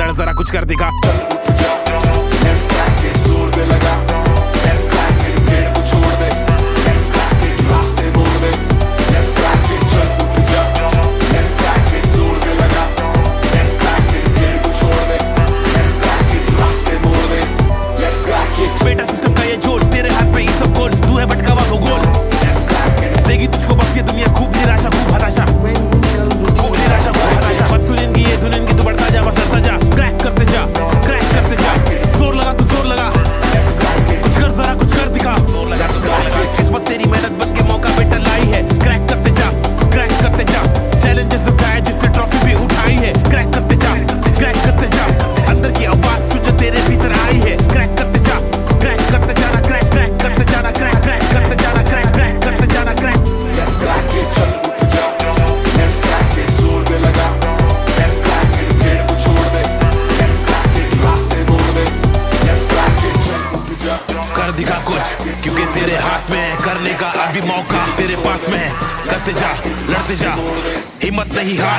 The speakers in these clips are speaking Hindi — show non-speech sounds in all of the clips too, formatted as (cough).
लड़ जरा कुछ कर दिखा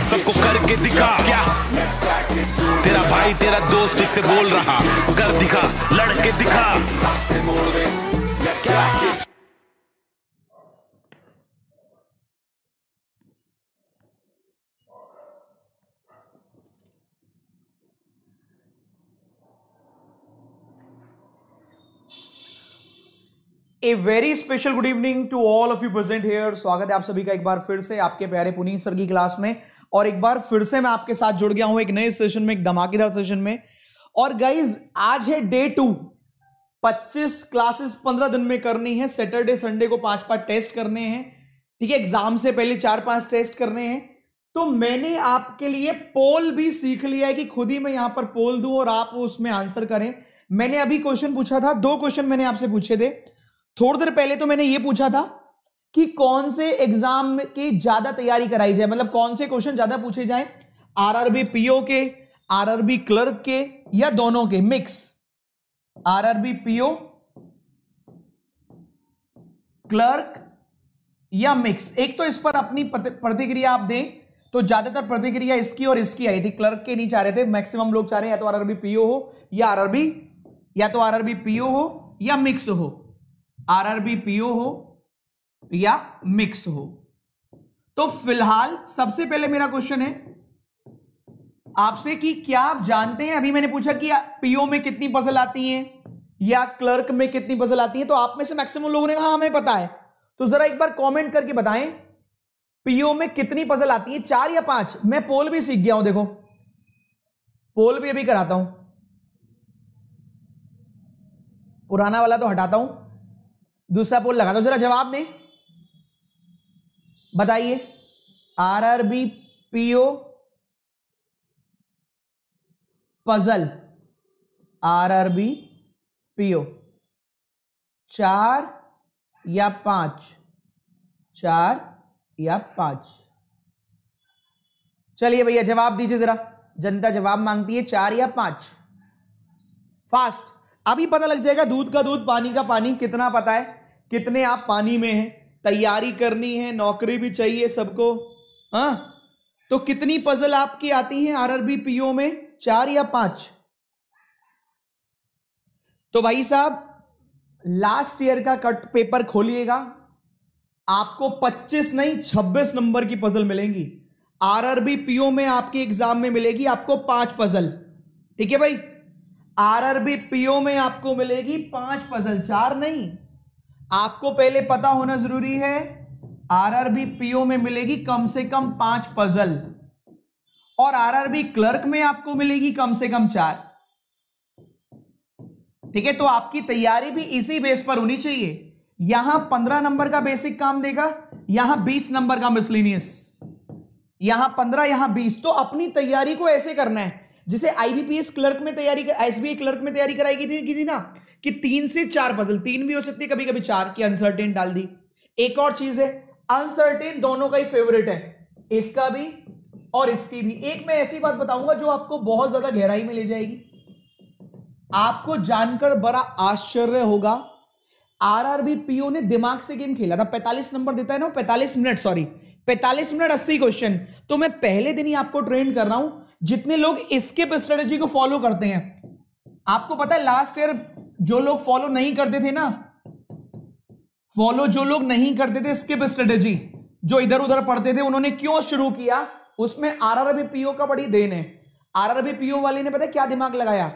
सबको करके दिखा क्या तेरा भाई तेरा दोस्त इससे बोल रहा कर दिखा लड़के दिखा a very special good evening to all of you present here स्वागत है आप सभी का एक बार फिर से आपके प्यारे पुनीत सर की क्लास में और एक बार फिर से मैं आपके साथ जुड़ गया हूं एक नए सेशन में एक धमाकेदार सेशन में और गाइज आज है डे टू 25 क्लासेस 15 दिन में करनी है सैटरडे संडे को पांच पांच टेस्ट करने हैं ठीक है एग्जाम से पहले चार पांच टेस्ट करने हैं तो मैंने आपके लिए पोल भी सीख लिया है कि खुद ही मैं यहां पर पोल दू और आप उसमें आंसर करें मैंने अभी क्वेश्चन पूछा था दो क्वेश्चन मैंने आपसे पूछे थे थोड़ी देर पहले तो मैंने ये पूछा था कि कौन से एग्जाम की ज्यादा तैयारी कराई जाए मतलब कौन से क्वेश्चन ज्यादा पूछे जाए आरआरबी पीओ के आरआरबी क्लर्क के या दोनों के मिक्स आरआरबी पीओ क्लर्क या मिक्स एक तो इस पर अपनी प्रतिक्रिया आप दें तो ज्यादातर प्रतिक्रिया इसकी और इसकी आई थी क्लर्क के नहीं चाह रहे थे मैक्सिमम लोग चाह रहे हैं या तो आरआरबी पीओ हो या आरआरबी या तो आरआरबी पीओ हो या मिक्स हो आरआरबी पीओ हो या मिक्स हो तो फिलहाल सबसे पहले मेरा क्वेश्चन है आपसे कि क्या आप जानते हैं अभी मैंने पूछा कि पीओ में कितनी पजल आती है या क्लर्क में कितनी पजल आती है तो आप में से मैक्सिमम लोगों ने कहा हाँ, हमें पता है तो जरा एक बार कमेंट करके बताएं पीओ में कितनी पजल आती है चार या पांच मैं पोल भी सीख गया हूं देखो पोल भी अभी कराता हूं पुराना वाला तो हटाता हूं दूसरा पोल लगाता हूं जरा जवाब दें बताइए R R B PO puzzle R RRB PO चार या पांच चार या पांच चलिए भैया जवाब दीजिए जरा जनता जवाब मांगती है चार या पांच फास्ट अभी पता लग जाएगा दूध का दूध पानी का पानी कितना पता है कितने आप पानी में हैं तैयारी करनी है नौकरी भी चाहिए सबको हाँ तो कितनी पजल आपकी आती है आरआरबी पीओ में चार या पांच तो भाई साहब लास्ट ईयर का कट पेपर खोलिएगा आपको 25 नहीं 26 नंबर की पजल मिलेंगी आरआरबी पीओ में आपके एग्जाम में मिलेगी आपको पांच पजल ठीक है भाई आरआरबी पीओ में आपको मिलेगी पांच पजल चार नहीं आपको पहले पता होना जरूरी है आरआरबी पीओ में मिलेगी कम से कम पांच पजल और आरआरबी क्लर्क में आपको मिलेगी कम से कम चार ठीक है तो आपकी तैयारी भी इसी बेस पर होनी चाहिए यहां पंद्रह नंबर का बेसिक काम देगा यहां बीस नंबर का मिसलिनियस यहां पंद्रह यहां बीस तो अपनी तैयारी को ऐसे करना है जिसे आईबीपीएस क्लर्क में तैयारी एसबीए क्लर्क में तैयारी कराई गई थी, थी ना कि तीन से चार पजल तीन भी हो सकती है कभी कभी चार की अनसर्टेन डाल दी एक और चीज है अनसर्टेन दोनों का ही फेवरेट है इसका भी और इसकी भी एक मैं ऐसी बात बताऊंगा जो आपको बहुत ज्यादा गहराई में ले जाएगी आपको जानकर बड़ा आश्चर्य होगा आरआरबी पीओ ने दिमाग से गेम खेला था 45 नंबर देता है ना 45 मिनट सॉरी 45 मिनट 80 क्वेश्चन तो मैं पहले दिन ही आपको ट्रेन कर रहा हूं जितने लोग इसके स्ट्रेटेजी को फॉलो करते हैं आपको पता है लास्ट ईयर जो लोग फॉलो नहीं करते थे ना फॉलो जो लोग नहीं करते थे स्किप स्ट्रेटेजी जो इधर उधर पढ़ते थे उन्होंने क्यों शुरू किया उसमें आरआरबी पीओ का बड़ी देन है आरआरबी पीओ वाले ने पता क्या दिमाग लगाया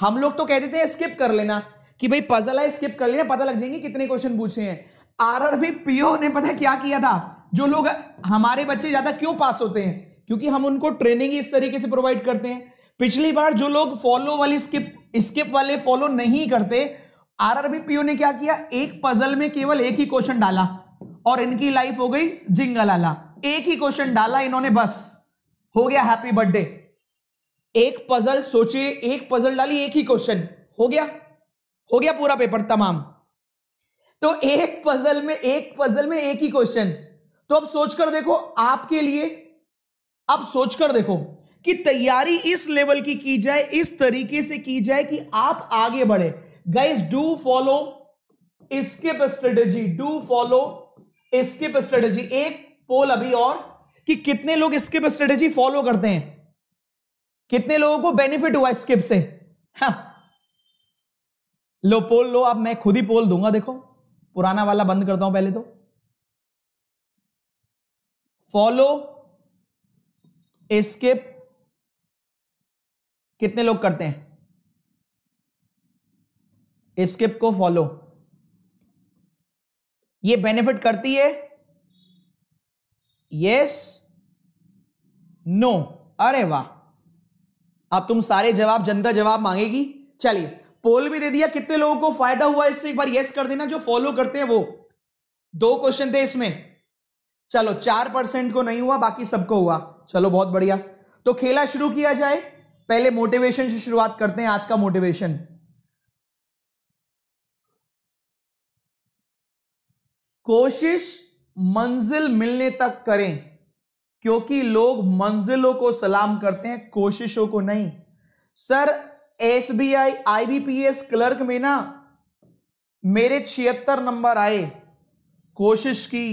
हम लोग तो कहते थे स्किप कर लेना कि भाई पजल है स्किप कर लेना पता लग जाएंगे कितने क्वेश्चन पूछे हैं आरआरबी पीओ ने पता क्या किया था जो लोग हमारे बच्चे ज्यादा क्यों पास होते हैं क्योंकि हम उनको ट्रेनिंग इस तरीके से प्रोवाइड करते हैं पिछली बार जो लोग फॉलो वाली स्किप स्किप वाले फॉलो नहीं करते पीओ ने क्या किया एक पजल में केवल एक ही क्वेश्चन डाला और इनकी लाइफ हो गई जिंगल आला एक ही क्वेश्चन डाला इन्होंने बस हो गया हैप्पी बर्थडे एक पजल सोचिए एक पजल डाली एक ही क्वेश्चन हो गया हो गया पूरा पेपर तमाम तो एक पजल में एक पजल में एक ही क्वेश्चन तो अब सोचकर देखो आपके लिए अब सोचकर देखो कि तैयारी इस लेवल की की जाए इस तरीके से की जाए कि आप आगे बढ़े guys do follow skip strategy do follow skip strategy एक पोल अभी और कि कितने लोग स्किप स्ट्रेटेजी फॉलो करते हैं कितने लोगों को बेनिफिट हुआ स्किप से हाँ। लो पोल लो अब मैं खुद ही पोल दूंगा देखो पुराना वाला बंद करता हूं पहले तो फॉलो स्किप कितने लोग करते हैं स्किप को फॉलो ये बेनिफिट करती है यस नो अरे वाह अब तुम सारे जवाब जनता जवाब मांगेगी चलिए पोल भी दे दिया कितने लोगों को फायदा हुआ इससे एक बार यस कर देना जो फॉलो करते हैं वो दो क्वेश्चन थे इसमें चलो चार परसेंट को नहीं हुआ बाकी सबको हुआ चलो बहुत बढ़िया तो खेला शुरू किया जाए पहले मोटिवेशन से शुरुआत करते हैं आज का मोटिवेशन कोशिश मंजिल मिलने तक करें क्योंकि लोग मंजिलों को सलाम करते हैं कोशिशों को नहीं sir S B I I B P S clerk में ना मेरे छिहत्तर नंबर आए कोशिश की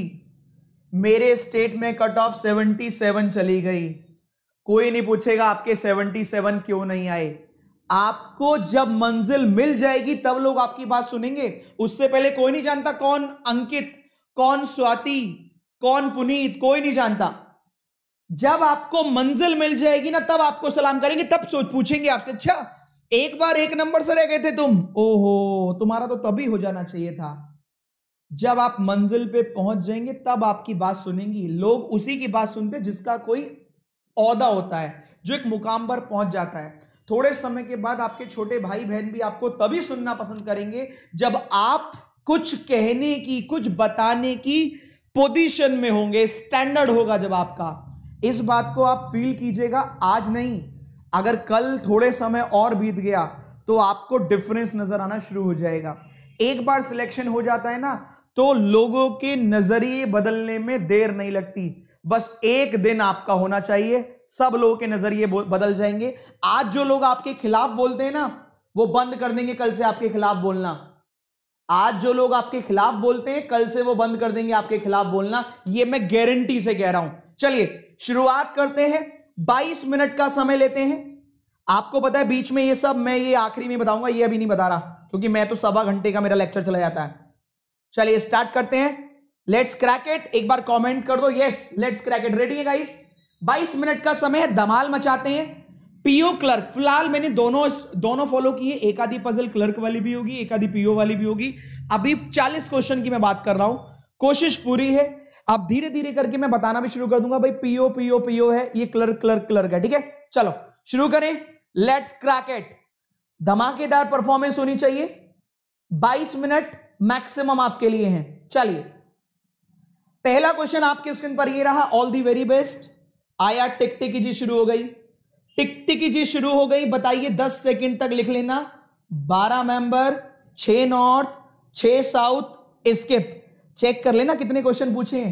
मेरे स्टेट में कट ऑफ सेवेंटी सेवन चली गई कोई नहीं पूछेगा आपके 77 क्यों नहीं आए आपको जब मंजिल मिल जाएगी तब लोग आपकी बात सुनेंगे उससे पहले कोई नहीं जानता कौन अंकित कौन स्वाति कौन पुनीत कोई नहीं जानता जब आपको मंजिल मिल जाएगी ना तब आपको सलाम करेंगे तब सोच पूछेंगे आपसे अच्छा एक बार एक नंबर से रह गए थे तुम ओहो तुम्हारा तो तभी हो जाना चाहिए था जब आप मंजिल पे पहुंच जाएंगे तब आपकी बात सुनेंगी लोग उसी की बात सुनते जिसका कोई औदा होता है जो एक मुकाम पर पहुंच जाता है थोड़े समय के बाद आपके छोटे भाई बहन भी आपको तभी सुनना पसंद करेंगे जब आप कुछ कहने की कुछ बताने की पोजीशन में होंगे स्टैंडर्ड होगा जब आपका इस बात को आप फील कीजिएगा आज नहीं अगर कल थोड़े समय और बीत गया तो आपको डिफरेंस नजर आना शुरू हो जाएगा एक बार सिलेक्शन हो जाता है ना तो लोगों के नजरिए बदलने में देर नहीं लगती बस एक दिन आपका होना चाहिए सब लोगों के नजरिए बदल जाएंगे आज जो लोग आपके खिलाफ बोलते हैं ना वो बंद कर देंगे कल से आपके खिलाफ बोलना आज जो लोग आपके खिलाफ बोलते हैं कल से वो बंद कर देंगे आपके खिलाफ बोलना ये मैं गारंटी से कह रहा हूं चलिए शुरुआत करते हैं बाईस मिनट का समय लेते हैं आपको पता है बीच में ये सब मैं ये आखिरी में बताऊंगा ये अभी नहीं बता रहा क्योंकि मैं तो सवा घंटे का मेरा लेक्चर चला जाता है चलिए स्टार्ट करते हैं लेट्स क्रैकेट एक बार कमेंट कर दो यस लेट्स क्रैकेट रेडी है गाइस 22 मिनट का समय है धमाल मचाते हैं पीओ क्लर्क फिलहाल मैंने दोनों दोनों फॉलो किए एक आधी पजल क्लर्क वाली भी होगी एक आधी पीओ वाली भी होगी अभी 40 क्वेश्चन की मैं बात कर रहा हूं कोशिश पूरी है अब धीरे धीरे करके मैं बताना भी शुरू कर दूंगा भाई पीओ पीओ पीओ है ये क्लर्क क्लर्क क्लर्क है ठीक है चलो शुरू करें लेट्स क्रैकेट धमाकेदार परफॉर्मेंस होनी चाहिए 22 मिनट मैक्सिमम आपके लिए हैं चलिए पहला क्वेश्चन आपके स्क्रीन पर ये रहा ऑल दी वेरी बेस्ट आया टिकटिकी जी शुरू हो गई टिकटिकी जी शुरू हो गई बताइए दस सेकंड तक लिख लेना बारह मेंबर छ नॉर्थ छ साउथ स्किप चेक कर लेना कितने क्वेश्चन पूछे हैं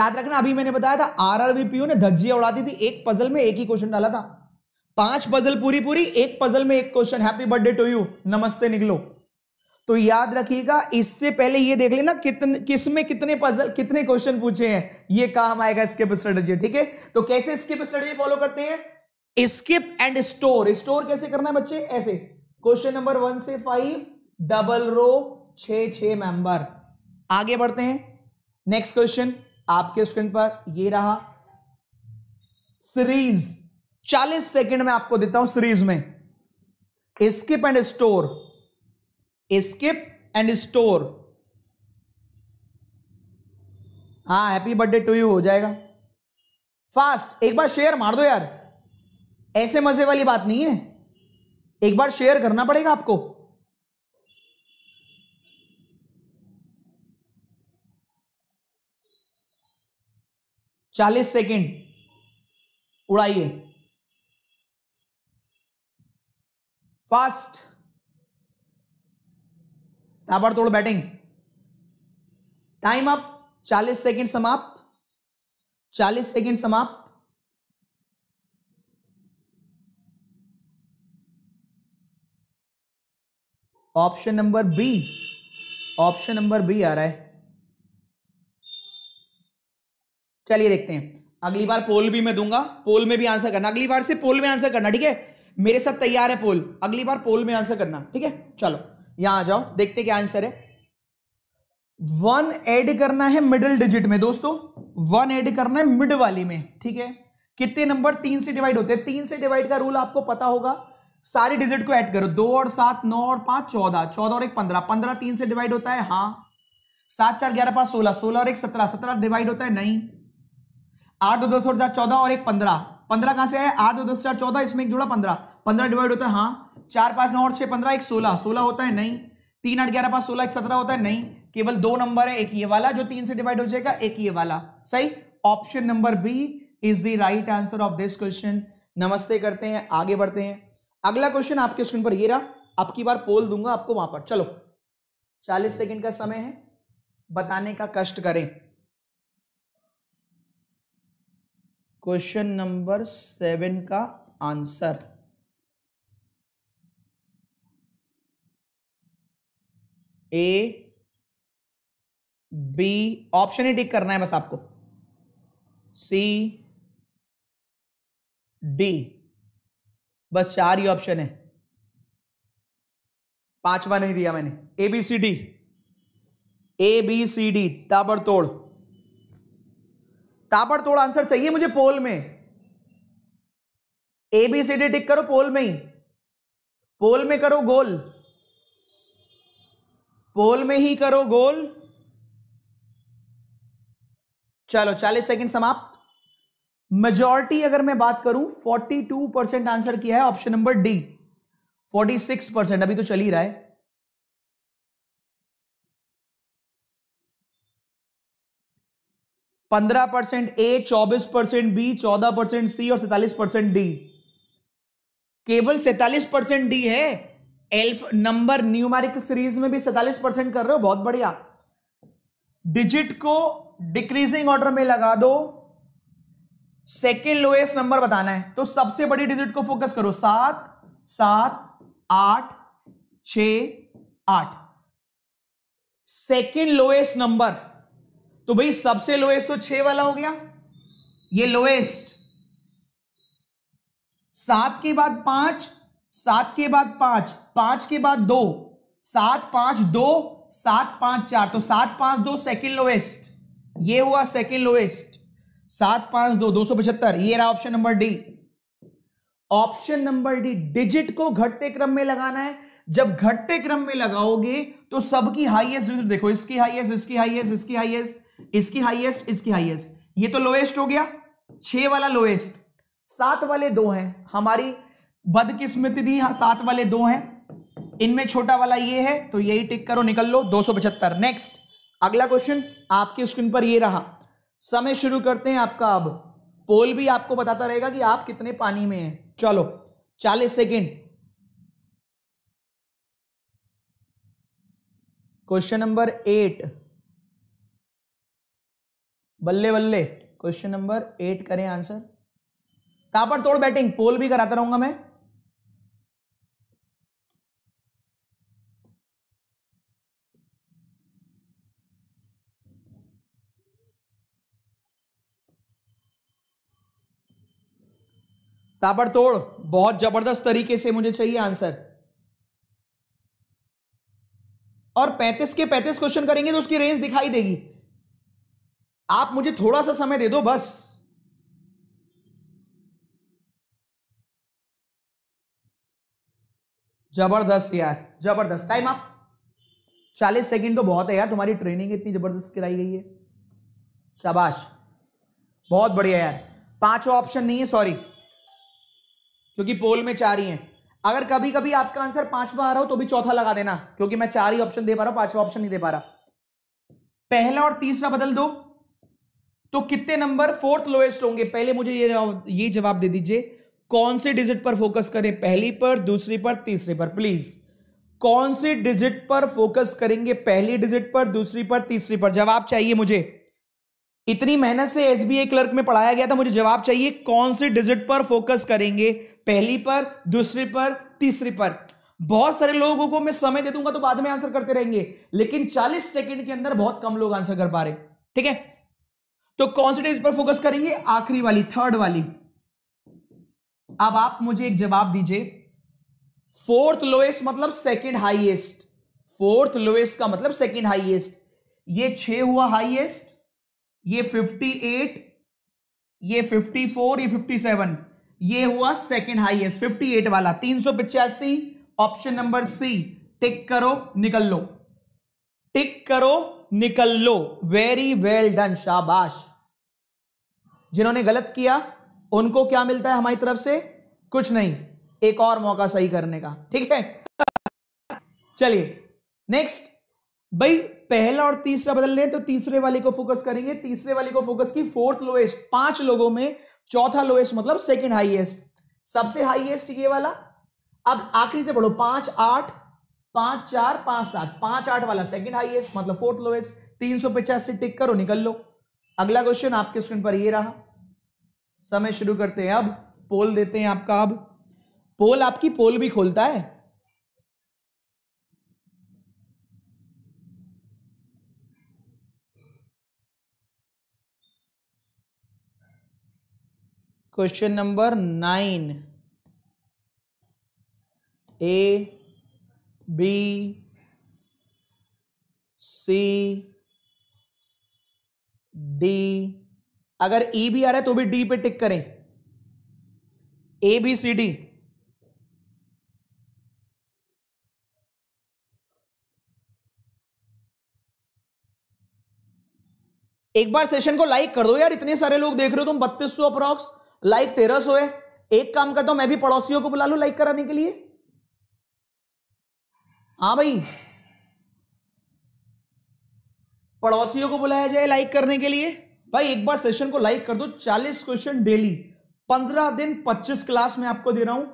याद रखना अभी मैंने बताया था आरआरबीपीओ ने धज्जिया उड़ा दी थी एक पजल में एक ही क्वेश्चन डाला था पांच पजल पूरी पूरी एक पजल में एक question happy birthday to you नमस्ते निकलो तो याद रखिएगा इससे पहले ये देख लेना कितने किस में कितने पजल कितने क्वेश्चन पूछे हैं ये काम आएगा स्किप स्ट्रेटेजी ठीक है तो कैसे स्किप स्ट्रेटेजी फॉलो करते हैं स्किप एंड स्टोर स्टोर कैसे करना है बच्चे ऐसे क्वेश्चन नंबर वन से फाइव डबल रो छ छ मेंबर आगे बढ़ते हैं नेक्स्ट क्वेश्चन आपके स्क्रीन पर ये रहा सीरीज 40 सेकंड में आपको देता हूं सीरीज में skip and store skip and store हाँ हैप्पी बर्थडे टू यू हो जाएगा फास्ट एक बार शेयर मार दो यार ऐसे मजे वाली बात नहीं है एक बार शेयर करना पड़ेगा आपको चालीस सेकेंड उड़ाइए फास्ट ताबड़तोड़ बैटिंग टाइम अप 40 सेकंड समाप्त 40 सेकंड समाप्त option number B option number B आ रहा है चलिए देखते हैं अगली बार पोल भी मैं दूंगा पोल में भी आंसर करना अगली बार से पोल में आंसर करना ठीक है मेरे साथ तैयार है पोल अगली बार पोल में आंसर करना ठीक है चलो यहां आ जाओ देखते क्या आंसर है वन ऐड करना है मिडिल डिजिट में दोस्तों वन ऐड करना है मिड वाली में ठीक है कितने नंबर तीन से डिवाइड होते हैं तीन से डिवाइड का रूल आपको पता होगा सारे डिजिट को ऐड करो दो और सात नौ और पांच चौदह चौदह और एक पंद्रह पंद्रह तीन से डिवाइड होता है हाँ सात चार ग्यारह पांच सोलह सोलह और एक सत्रह सत्रह डिवाइड होता है नहीं आठ दो दस और चार चौदह और एक पंद्रह पंद्रह कहां से आया आठ दो दस चार चौदह इसमें एक जोड़ा पंद्रह पंद्रह डिवाइड होता है हाँ चार पांच नौ और छह पंद्रह एक सोलह सोलह होता है नहीं तीन आठ ग्यारह पांच सोलह एक सत्रह होता है नहीं केवल दो नंबर है एक ये वाला जो तीन से डिवाइड हो जाएगा एक ये वाला सही option number B is the right answer of this question नमस्ते करते हैं आगे बढ़ते हैं अगला क्वेश्चन आपके स्क्रीन पर ये रहा आपकी बार पोल दूंगा आपको वहां पर चलो चालीस सेकेंड का समय है बताने का कष्ट करें क्वेश्चन नंबर सेवन का आंसर ए बी ऑप्शन ही टिक करना है बस आपको सी डी बस चार ही ऑप्शन है पांचवा नहीं दिया मैंने A B C D A B C D ताबड़तोड़ ताबड़तोड़ आंसर चाहिए मुझे पोल में ए बी सी डी टिक करो पोल में ही पोल में करो गोल पोल में ही करो गोल चलो चालीस सेकंड समाप्त मेजॉरिटी अगर मैं बात करूं 42 परसेंट आंसर किया है ऑप्शन नंबर डी 46 परसेंट अभी तो चल ही रहा है पंद्रह परसेंट ए चौबीस परसेंट बी चौदह परसेंट सी और सैतालीस परसेंट डी केवल सैतालीस परसेंट डी है एल्फ नंबर न्यूमेरिकल सीरीज में भी सैतालीस परसेंट कर रहे हो बहुत बढ़िया डिजिट को डिक्रीजिंग ऑर्डर में लगा दो सेकेंड लोएस्ट नंबर बताना है तो सबसे बड़ी डिजिट को फोकस करो सात सात आठ छ आठ सेकेंड लोएस्ट नंबर तो भाई सबसे लोएस्ट तो छह वाला हो गया ये लोएस्ट सात के बाद पांच सात के बाद पांच पांच के बाद दो सात पांच दो सात पांच चार तो सात पांच दो सेकेंड लोएस्ट ये हुआ सेकेंड लोएस्ट सात पांच दो दो सौ पचहत्तर ये रहा option number D option number D digit को घटते क्रम में लगाना है जब घटते क्रम में लगाओगे तो सबकी हाईएस्ट रिजल्ट देखो इसकी हाईएस्ट इसकी हाईएस्ट इसकी हाईएस्ट इसकी हाईएस्ट इसकी हाईएस्ट ये तो लोएस्ट हो गया छह वाला लोएस्ट सात वाले दो हैं हमारी बद की स्मृति दी हाँ, सात वाले दो हैं इनमें छोटा वाला ये है तो यही टिक करो निकल लो दो नेक्स्ट अगला क्वेश्चन आपके स्क्रीन पर ये रहा समय शुरू करते हैं आपका अब पोल भी आपको बताता रहेगा कि आप कितने पानी में हैं चलो चालीस सेकेंड क्वेश्चन नंबर एट बल्ले बल्ले क्वेश्चन नंबर एट करें आंसर तोड़ बैटिंग पोल भी कराता रहूंगा मैं ताबड़तोड़ बहुत जबरदस्त तरीके से मुझे चाहिए आंसर और 35 के 35 क्वेश्चन करेंगे तो उसकी रेंज दिखाई देगी आप मुझे थोड़ा सा समय दे दो बस जबरदस्त यार जबरदस्त टाइम आप चालीस सेकंड तो बहुत है यार तुम्हारी ट्रेनिंग इतनी जबरदस्त कराई गई है शाबाश बहुत बढ़िया यार पांचवा ऑप्शन नहीं है सॉरी क्योंकि पोल में चार ही है अगर कभी कभी आपका आंसर पांचवा आ रहा हो तो भी चौथा लगा देना क्योंकि मैं चार ही ऑप्शन दे पा रहा हूं पांचवा ऑप्शन नहीं दे पा रहा पहला और तीसरा बदल दो तो कितने नंबर फोर्थ लोएस्ट होंगे पहले मुझे ये ये जवाब दे दीजिए कौन से डिजिट पर फोकस करें पहली पर दूसरी पर तीसरे पर प्लीज कौन से डिजिट पर फोकस करेंगे पहली डिजिट पर दूसरी पर तीसरी पर जवाब चाहिए मुझे इतनी मेहनत से एसबीआई क्लर्क में पढ़ाया गया था मुझे जवाब चाहिए कौन से डिजिट पर फोकस करेंगे पहली पर दूसरी पर तीसरी पर बहुत सारे लोगों को मैं समय दे दूंगा तो बाद में आंसर करते रहेंगे लेकिन 40 सेकंड के अंदर बहुत कम लोग आंसर कर पा रहे ठीक है तो कौन से डेज पर फोकस करेंगे आखिरी वाली थर्ड वाली अब आप मुझे एक जवाब दीजिए फोर्थ लोएस्ट मतलब सेकंड हाईएस्ट फोर्थ लोएस्ट का मतलब सेकंड हाईएस्ट ये छे हुआ हाईएस्ट ये फिफ्टी ये फिफ्टी ये फिफ्टी ये हुआ सेकेंड हाइएस्ट फिफ्टी एट वाला तीन सौ पिचासी ऑप्शन नंबर सी टिक करो निकल लो टिक करो निकल लो वेरी वेल डन शाबाश जिन्होंने गलत किया उनको क्या मिलता है हमारी तरफ से कुछ नहीं एक और मौका सही करने का ठीक है (laughs) चलिए नेक्स्ट भाई पहला और तीसरा बदल रहे तो तीसरे वाले को फोकस करेंगे तीसरे वाले को फोकस की फोर्थ लोएस्ट पांच लोगों में चौथा लोएस्ट मतलब सेकेंड हाइएस्ट सबसे हाइएस्ट ये वाला अब आखिरी से पढ़ो पांच आठ पांच चार पांच सात पांच आठ वाला सेकेंड हाइएस्ट मतलब फोर्थ लोएस्ट तीन सौ पचासी टिक करो निकल लो अगला क्वेश्चन आपके स्क्रीन पर ये रहा समय शुरू करते हैं अब पोल देते हैं आपका अब पोल आपकी पोल भी खोलता है question number nine A B C D अगर ई e भी आ रहा है तो भी डी पे टिक करें ए बी सी डी एक बार सेशन को लाइक कर दो यार इतने सारे लोग देख रहे हो तुम बत्तीस सौ अप्रॉक्स लाइक तेरह सो है एक काम करता हूं मैं भी पड़ोसियों को बुला लू लाइक कराने के लिए हाँ भाई पड़ोसियों को बुलाया जाए लाइक करने के लिए भाई एक बार सेशन को लाइक कर दो चालीस क्वेश्चन डेली पंद्रह दिन पच्चीस क्लास में आपको दे रहा हूं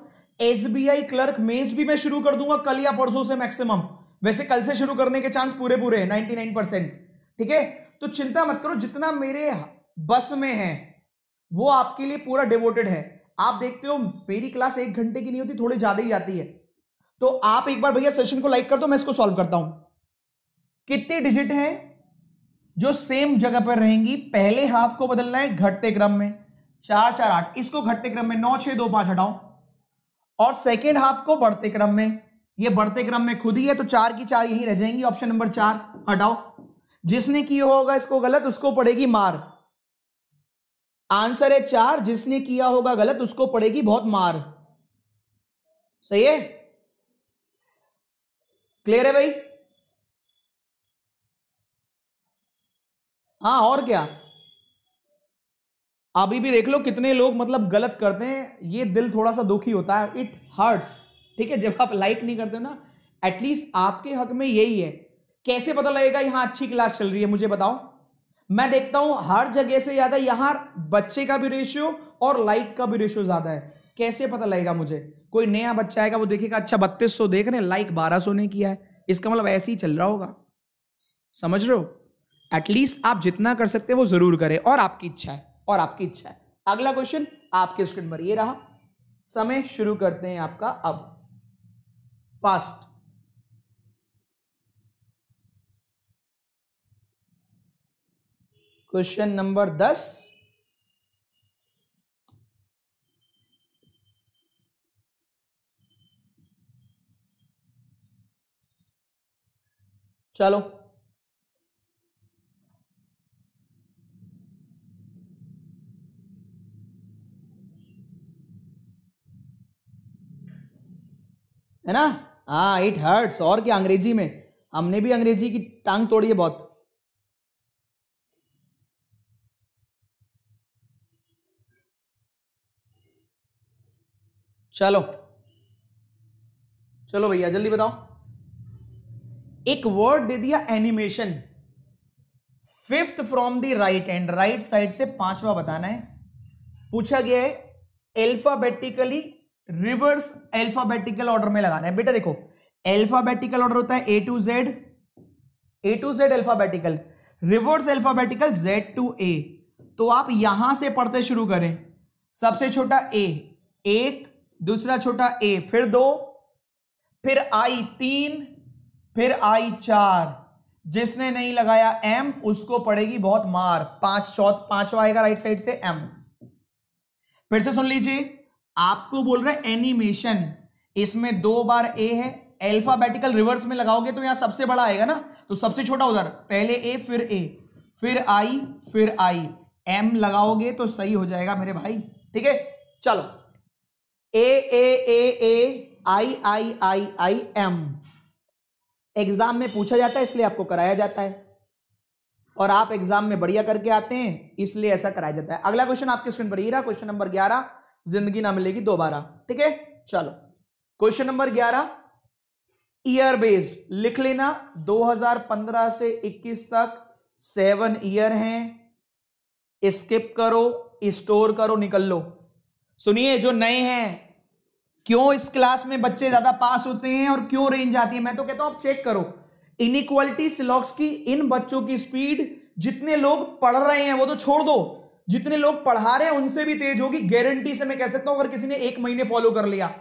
एसबीआई क्लर्क मेंस भी मैं शुरू कर दूंगा कल या परसों से मैक्सिमम वैसे कल से शुरू करने के चांस पूरे पूरे हैं 99 परसेंट ठीक है तो चिंता मत करो जितना मेरे बस में है वो आपके लिए पूरा डिवोटेड है आप देखते हो मेरी क्लास एक घंटे की नहीं होती थोड़ी ज्यादा ही जाती है तो आप एक बार भैया सेशन को लाइक कर दो मैं इसको सॉल्व करता हूं कितने डिजिट हैं जो सेम जगह पर रहेंगी पहले हाफ को बदलना है घटते क्रम में चार चार आठ इसको घटते क्रम में नौ छह दो पांच हटाओ और सेकेंड हाफ को बढ़ते क्रम में ये बढ़ते क्रम में खुद ही है तो चार की चार यही रह जाएंगी ऑप्शन नंबर चार हटाओ जिसने की होगा इसको गलत उसको पड़ेगी मार आंसर है चार जिसने किया होगा गलत उसको पड़ेगी बहुत मार सही है क्लियर है भाई हाँ और क्या अभी भी देख लो कितने लोग मतलब गलत करते हैं ये दिल थोड़ा सा दुखी होता है इट हर्ट्स ठीक है जब आप लाइक नहीं करते ना एटलीस्ट आपके हक में यही है कैसे पता लगेगा यहां अच्छी क्लास चल रही है मुझे बताओ मैं देखता हूं हर जगह से ज्यादा यहां बच्चे का भी रेशियो और लाइक का भी रेशियो ज्यादा है कैसे पता लगेगा मुझे कोई नया बच्चा आएगा वो देखेगा अच्छा बत्तीस सौ देख रहे हैं लाइक बारह सौ ने किया है इसका मतलब ऐसे ही चल रहा होगा समझ रहे हो एटलीस्ट आप जितना कर सकते हैं वो जरूर करें और आपकी इच्छा है और आपकी इच्छा है अगला क्वेश्चन आपके स्क्रीन पर ये रहा समय शुरू करते हैं आपका अब फास्ट क्वेश्चन नंबर दस चलो है ना हाँ इट हर्ट्स और क्या अंग्रेजी में हमने भी अंग्रेजी की टांग तोड़ी है बहुत चलो चलो भैया जल्दी बताओ एक वर्ड दे दिया animation fifth from the right end right side से पांचवा बताना है पूछा गया है एल्फाबेटिकली रिवर्स एल्फाबेटिकल ऑर्डर में लगाना है बेटा देखो एल्फाबेटिकल ऑर्डर होता है A to Z A to Z alphabetical reverse alphabetical Z to A तो आप यहां से पढ़ते शुरू करें सबसे छोटा ए एक दूसरा छोटा ए फिर दो फिर आई तीन फिर आई चार जिसने नहीं लगाया एम उसको पड़ेगी बहुत मार पांच चौथ पांचवा आएगा राइट साइड से एम फिर से सुन लीजिए आपको बोल रहा है एनिमेशन इसमें दो बार ए है एल्फाबेटिकल रिवर्स में लगाओगे तो यहां सबसे बड़ा आएगा ना तो सबसे छोटा उधर पहले ए फिर ए फिर आई फिर आई एम लगाओगे तो सही हो जाएगा मेरे भाई ठीक है चलो ए ए ए ए आई आई आई आई एम एग्जाम में पूछा जाता है इसलिए आपको कराया जाता है और आप एग्जाम में बढ़िया करके आते हैं इसलिए ऐसा कराया जाता है अगला क्वेश्चन आपके स्क्रीन पर ही रहा क्वेश्चन नंबर ग्यारह जिंदगी ना मिलेगी दोबारा ठीक है चलो क्वेश्चन नंबर ग्यारह ईयर बेस्ड लिख लेना 2015 से 21 तक सेवन ईयर हैं स्किप करो स्टोर करो निकल लो सुनिए जो नए हैं क्यों इस क्लास में बच्चे ज्यादा पास होते हैं और क्यों रेंज आती है मैं तो कहता हूं आप चेक करो इनइक्वालिटी सिलॉक्स की इन बच्चों की स्पीड जितने लोग पढ़ रहे हैं वो तो छोड़ दो जितने लोग पढ़ा रहे हैं उनसे भी तेज होगी गारंटी से मैं कह सकता हूं अगर किसी ने एक महीने फॉलो कर लिया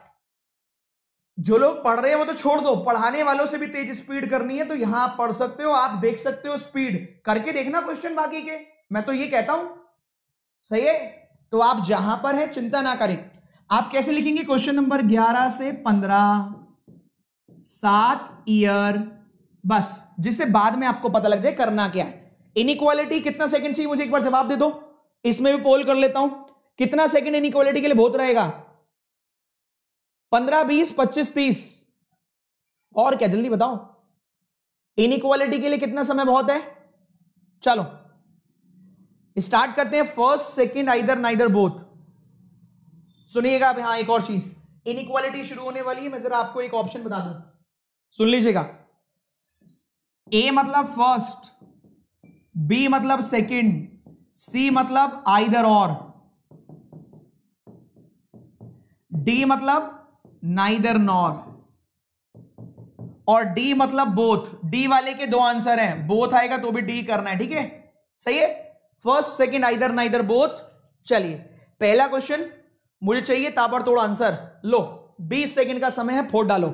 जो लोग पढ़ रहे हैं वो तो छोड़ दो पढ़ाने वालों से भी तेज स्पीड करनी है तो यहां आप पढ़ सकते हो आप देख सकते हो स्पीड करके देखना क्वेश्चन बाकी के मैं तो ये कहता हूं सही है तो आप जहां पर है चिंता ना करें आप कैसे लिखेंगे क्वेश्चन नंबर ग्यारह से पंद्रह सात ईयर बस जिससे बाद में आपको पता लग जाए करना क्या है इक्वालिटी कितना सेकंड चाहिए मुझे एक बार जवाब दे दो इसमें भी पोल कर लेता हूं कितना सेकंड इक्वालिटी के लिए बहुत रहेगा पंद्रह बीस पच्चीस तीस और क्या जल्दी बताओ इक्वालिटी के लिए कितना समय बहुत है चलो स्टार्ट करते हैं first second either neither both सुनिएगा अब हाँ एक और चीज इनइक्वालिटी शुरू होने वाली है मैं जरा आपको एक ऑप्शन बता दू सुन लीजिएगा ए मतलब फर्स्ट बी मतलब सेकंड सी मतलब आइदर मतलब और डी मतलब नाइदर नॉर और डी मतलब बोथ डी वाले के दो आंसर हैं बोथ आएगा तो भी डी करना है ठीक है सही है first second either neither both चलिए पहला क्वेश्चन मुझे चाहिए ताबड़तोड़ आंसर लो 20 सेकंड का समय है फोड़ डालो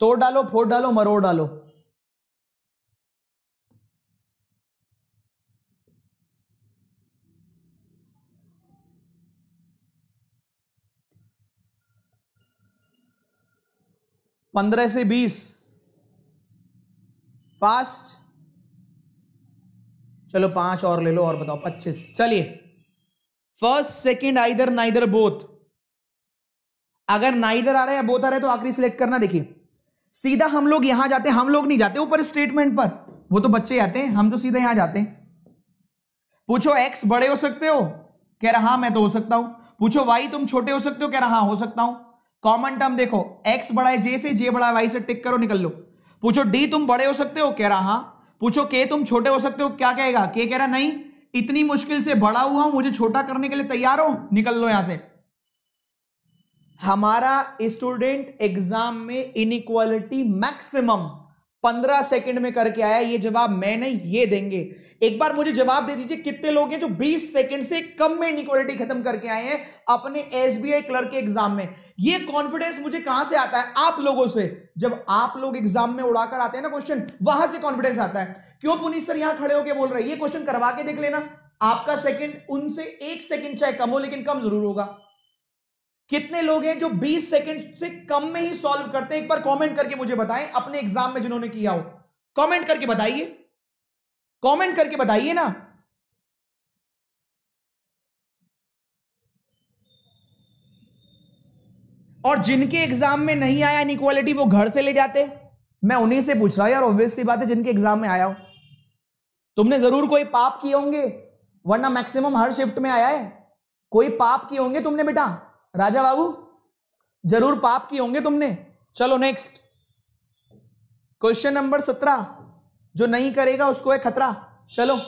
तोड़ डालो फोड़ डालो मरोड़ डालो पंद्रह से बीस फास्ट चलो पांच और ले लो और बताओ पच्चीस चलिए first second either neither both अगर नाइदर आ रहा है या बोथ आ रहा है तो आखिरी सिलेक्ट करना देखिए सीधा हम लोग यहां जाते हैं हम लोग नहीं जाते ऊपर स्टेटमेंट पर वो तो बच्चे आते हैं हम तो सीधे यहां जाते हैं पूछो एक्स बड़े हो सकते हो कह रहा हाँ मैं तो हो सकता हूं पूछो वाई तुम छोटे हो सकते हो कह रहा हाँ हो सकता हूं कॉमन टर्म देखो एक्स बड़ा है जे से जे बड़ा है वाई से टिक करो निकल लो पूछो डी तुम बड़े हो सकते हो कह रहा हाँ पूछो के तुम छोटे हो सकते हो क्या कहेगा के कह रहा नहीं इतनी मुश्किल से बड़ा हुआ हूं मुझे छोटा करने के लिए तैयार हो निकल लो यहां से हमारा स्टूडेंट एग्जाम में इनक्वालिटी मैक्सिमम पंद्रह सेकंड में करके आया ये जवाब मैंने ये देंगे एक बार मुझे जवाब दे दीजिए कितने लोग हैं जो 20 सेकंड से कम में इनक्वालिटी खत्म करके आए हैं अपने एसबीआई क्लर्क के एग्जाम में ये कॉन्फिडेंस मुझे कहां से आता है आप लोगों से जब आप लोग एग्जाम में उड़ाकर आते हैं ना क्वेश्चन वहां से कॉन्फिडेंस आता है क्यों पुनीत सर यहां खड़े होकर बोल रहे हैं ये क्वेश्चन करवा के देख लेना आपका सेकंड उनसे एक सेकंड चाहे कम हो लेकिन कम जरूर होगा कितने लोग हैं जो बीस सेकेंड से कम में ही सॉल्व करते हैं एक बार कॉमेंट करके मुझे बताएं अपने एग्जाम में जिन्होंने किया हो कॉमेंट करके बताइए कॉमेंट करके बताइए ना और जिनके एग्जाम में नहीं आया इनक्वालिटी वो घर से ले जाते मैं उन्हीं से पूछ रहा हूं यार ऑब्वियस सी बात है जिनके एग्जाम में आया हो तुमने जरूर कोई पाप किए होंगे वरना मैक्सिमम हर शिफ्ट में आया है कोई पाप किए होंगे तुमने बेटा राजा बाबू जरूर पाप किए होंगे तुमने चलो नेक्स्ट क्वेश्चन नंबर सत्रह जो नहीं करेगा उसको है खतरा चलो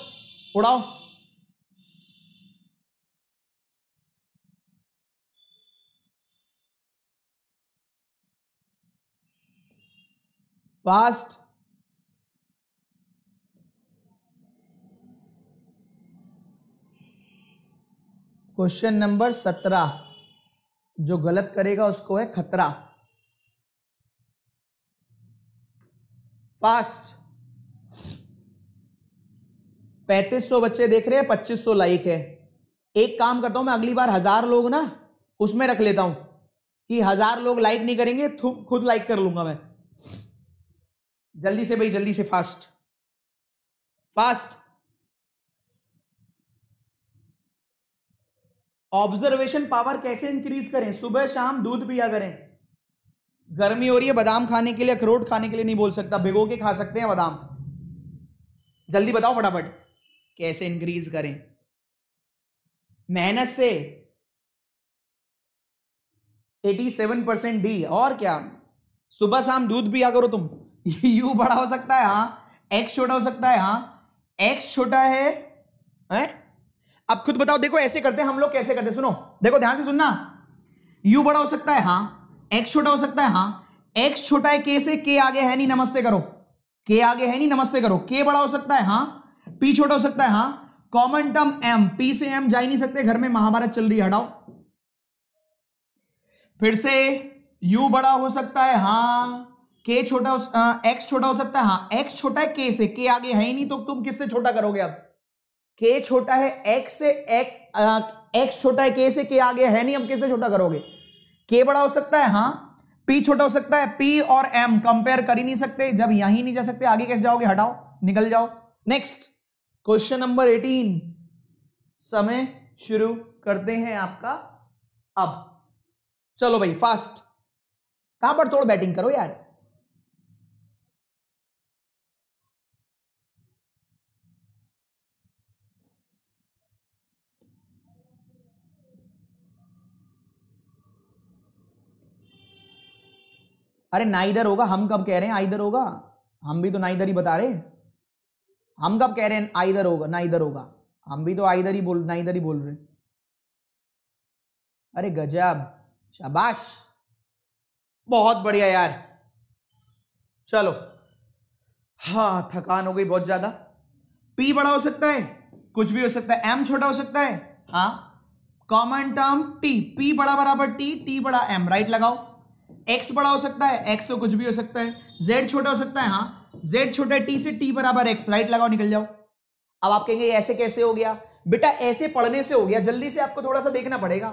उड़ाओ fast क्वेश्चन नंबर सत्रह जो गलत करेगा उसको है खतरा फास्ट पैंतीस सौ बच्चे देख रहे हैं पच्चीस सौ लाइक है एक काम करता हूं मैं अगली बार हजार लोग ना उसमें रख लेता हूं कि हजार लोग लाइक नहीं करेंगे खुद लाइक कर लूंगा मैं जल्दी से भाई जल्दी से फास्ट फास्ट ऑब्जर्वेशन पावर कैसे इंक्रीज करें सुबह शाम दूध पिया करें गर्मी हो रही है बादाम खाने के लिए अखरोट खाने के लिए नहीं बोल सकता भिगो के खा सकते हैं बादाम जल्दी बताओ फटाफट कैसे इंक्रीज करें मेहनत से 87 परसेंट डी और क्या सुबह शाम दूध पिया करो तुम यू बड़ा हो सकता है हाँ एक्स छोटा हो सकता है हाँ एक्स छोटा है, है? अब खुद बताओ देखो ऐसे करते हैं हम लोग कैसे करते सुनो देखो ध्यान से सुनना यू बड़ा हो सकता है हाँ एक्स छोटा हो सकता है हाँ एक्स छोटा है के से के आगे है नहीं नमस्ते करो के आगे है नहीं नमस्ते करो के बड़ा हो सकता है हाँ पी छोटा हो सकता है हाँ कॉमन टर्म एम पी से एम जा ही नहीं सकते घर में महाभारत चल रही है हटाओ फिर से यू बड़ा हो सकता है हाँ के छोटा एक्स छोटा हो सकता है हाँ एक्स छोटा है के से के आगे है ही नहीं तो तुम किससे छोटा करोगे अब के छोटा है एक्स से एक्स छोटा है के से के आगे है नहीं अब किससे छोटा करोगे के बड़ा हो सकता है हाँ पी छोटा हो सकता है पी और एम कंपेयर कर ही नहीं सकते जब यहीं नहीं जा सकते आगे कैसे जाओगे हटाओ निकल जाओ नेक्स्ट क्वेश्चन नंबर एटीन समय शुरू करते हैं आपका अब चलो भाई फास्ट थोड़ा बैटिंग करो यार अरे ना इधर होगा हम कब कह रहे हैं आइधर होगा हम भी तो ना इधर ही बता रहे हम कब कह रहे हैं आइधर होगा ना इधर होगा हम भी तो आइधर ही बोल ना इधर ही बोल रहे अरे गजब शाबाश बहुत बढ़िया यार चलो हाँ थकान हो गई बहुत ज्यादा पी बड़ा हो सकता है कुछ भी हो सकता है एम छोटा हो सकता है हाँ कॉमन टर्म टी पी बड़ा बराबर टी टी बड़ा एम राइट लगाओ एक्स बड़ा हो सकता है एक्स तो कुछ भी हो सकता है जेड छोटा हो सकता है हाँ जेड छोटा है टी से टी बराबर एक्स राइट लगाओ निकल जाओ अब आप कहेंगे ऐसे कैसे हो गया बेटा ऐसे पढ़ने से हो गया जल्दी से आपको थोड़ा सा देखना पड़ेगा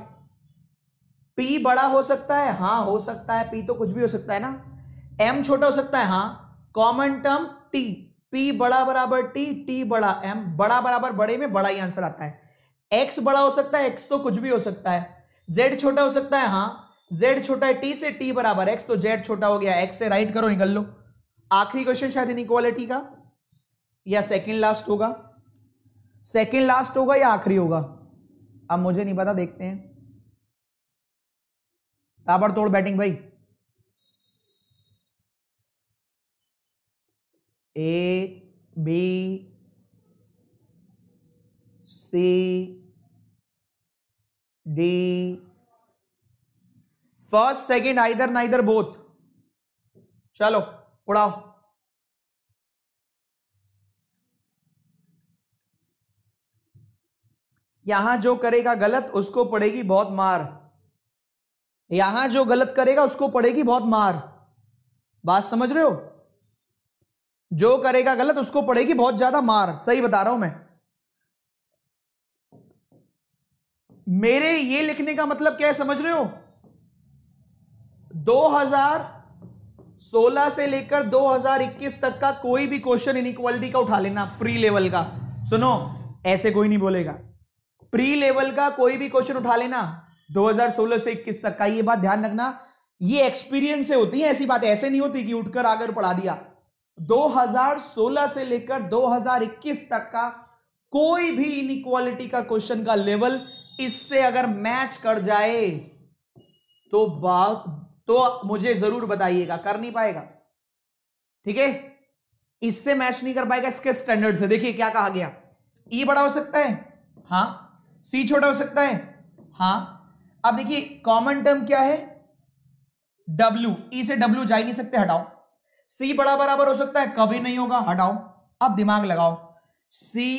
पी बड़ा हो सकता है हाँ हो सकता है पी तो कुछ भी हो सकता है ना एम छोटा हो सकता है हाँ कॉमन टर्म टी पी बड़ा बराबर टी टी बड़ा एम बड़ा बराबर बड़े में बड़ा ही आंसर आता है एक्स बड़ा हो सकता है एक्स तो कुछ भी हो सकता है जेड छोटा हो सकता है हाँ जेड छोटा है टी से टी बराबर एक्स तो जेड छोटा हो गया एक्स से राइट करो निकल लो आखिरी क्वेश्चन शायद इक्वालिटी का या सेकेंड लास्ट होगा सेकेंड लास्ट होगा या आखिरी होगा अब मुझे नहीं पता देखते हैं तोड़ बैटिंग भाई A B C D first second either neither both चलो उड़ाओ यहां जो करेगा गलत उसको पड़ेगी बहुत मार यहां जो गलत करेगा उसको पड़ेगी बहुत मार बात समझ रहे हो जो करेगा गलत उसको पड़ेगी बहुत ज्यादा मार सही बता रहा हूं मैं मेरे ये लिखने का मतलब क्या है समझ रहे हो 2016 से लेकर 2021 तक का कोई भी क्वेश्चन इनइक्वालिटी का उठा लेना प्री लेवल का सुनो ऐसे कोई नहीं बोलेगा प्री लेवल का कोई भी क्वेश्चन उठा लेना 2016 से 21 तक का ये बात ध्यान रखना ये एक्सपीरियंस से होती है ऐसी बात ऐसे नहीं होती कि उठकर आकर पढ़ा दिया 2016 से लेकर 2021 तक का कोई भी इनइक्वालिटी का क्वेश्चन का लेवल इससे अगर मैच कर जाए तो बहुत तो मुझे जरूर बताइएगा कर नहीं पाएगा ठीक है इससे मैच नहीं कर पाएगा इसके स्टैंडर्ड से देखिए क्या कहा गया ई e बड़ा हो सकता है हाँ सी छोटा हो सकता है हाँ अब देखिए कॉमन टर्म क्या है डब्ल्यू ई e से डब्ल्यू जा ही नहीं सकते हटाओ सी बड़ा बराबर हो सकता है कभी नहीं होगा हटाओ अब दिमाग लगाओ सी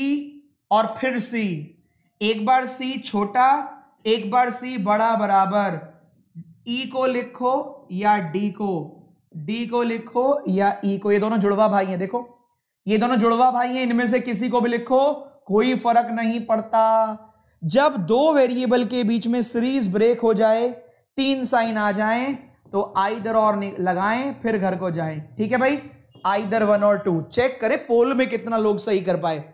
और फिर सी एक बार सी छोटा एक बार सी बड़ा बराबर ई e को लिखो या डी को डी को लिखो या ई e को ये दोनों जुड़वा भाई हैं देखो ये दोनों जुड़वा भाई हैं इनमें से किसी को भी लिखो कोई फर्क नहीं पड़ता जब दो वेरिएबल के बीच में सीरीज ब्रेक हो जाए तीन साइन आ जाए तो आइदर और लगाएं फिर घर को जाएं ठीक है भाई आइदर वन और टू चेक करें पोल में कितना लोग सही कर पाए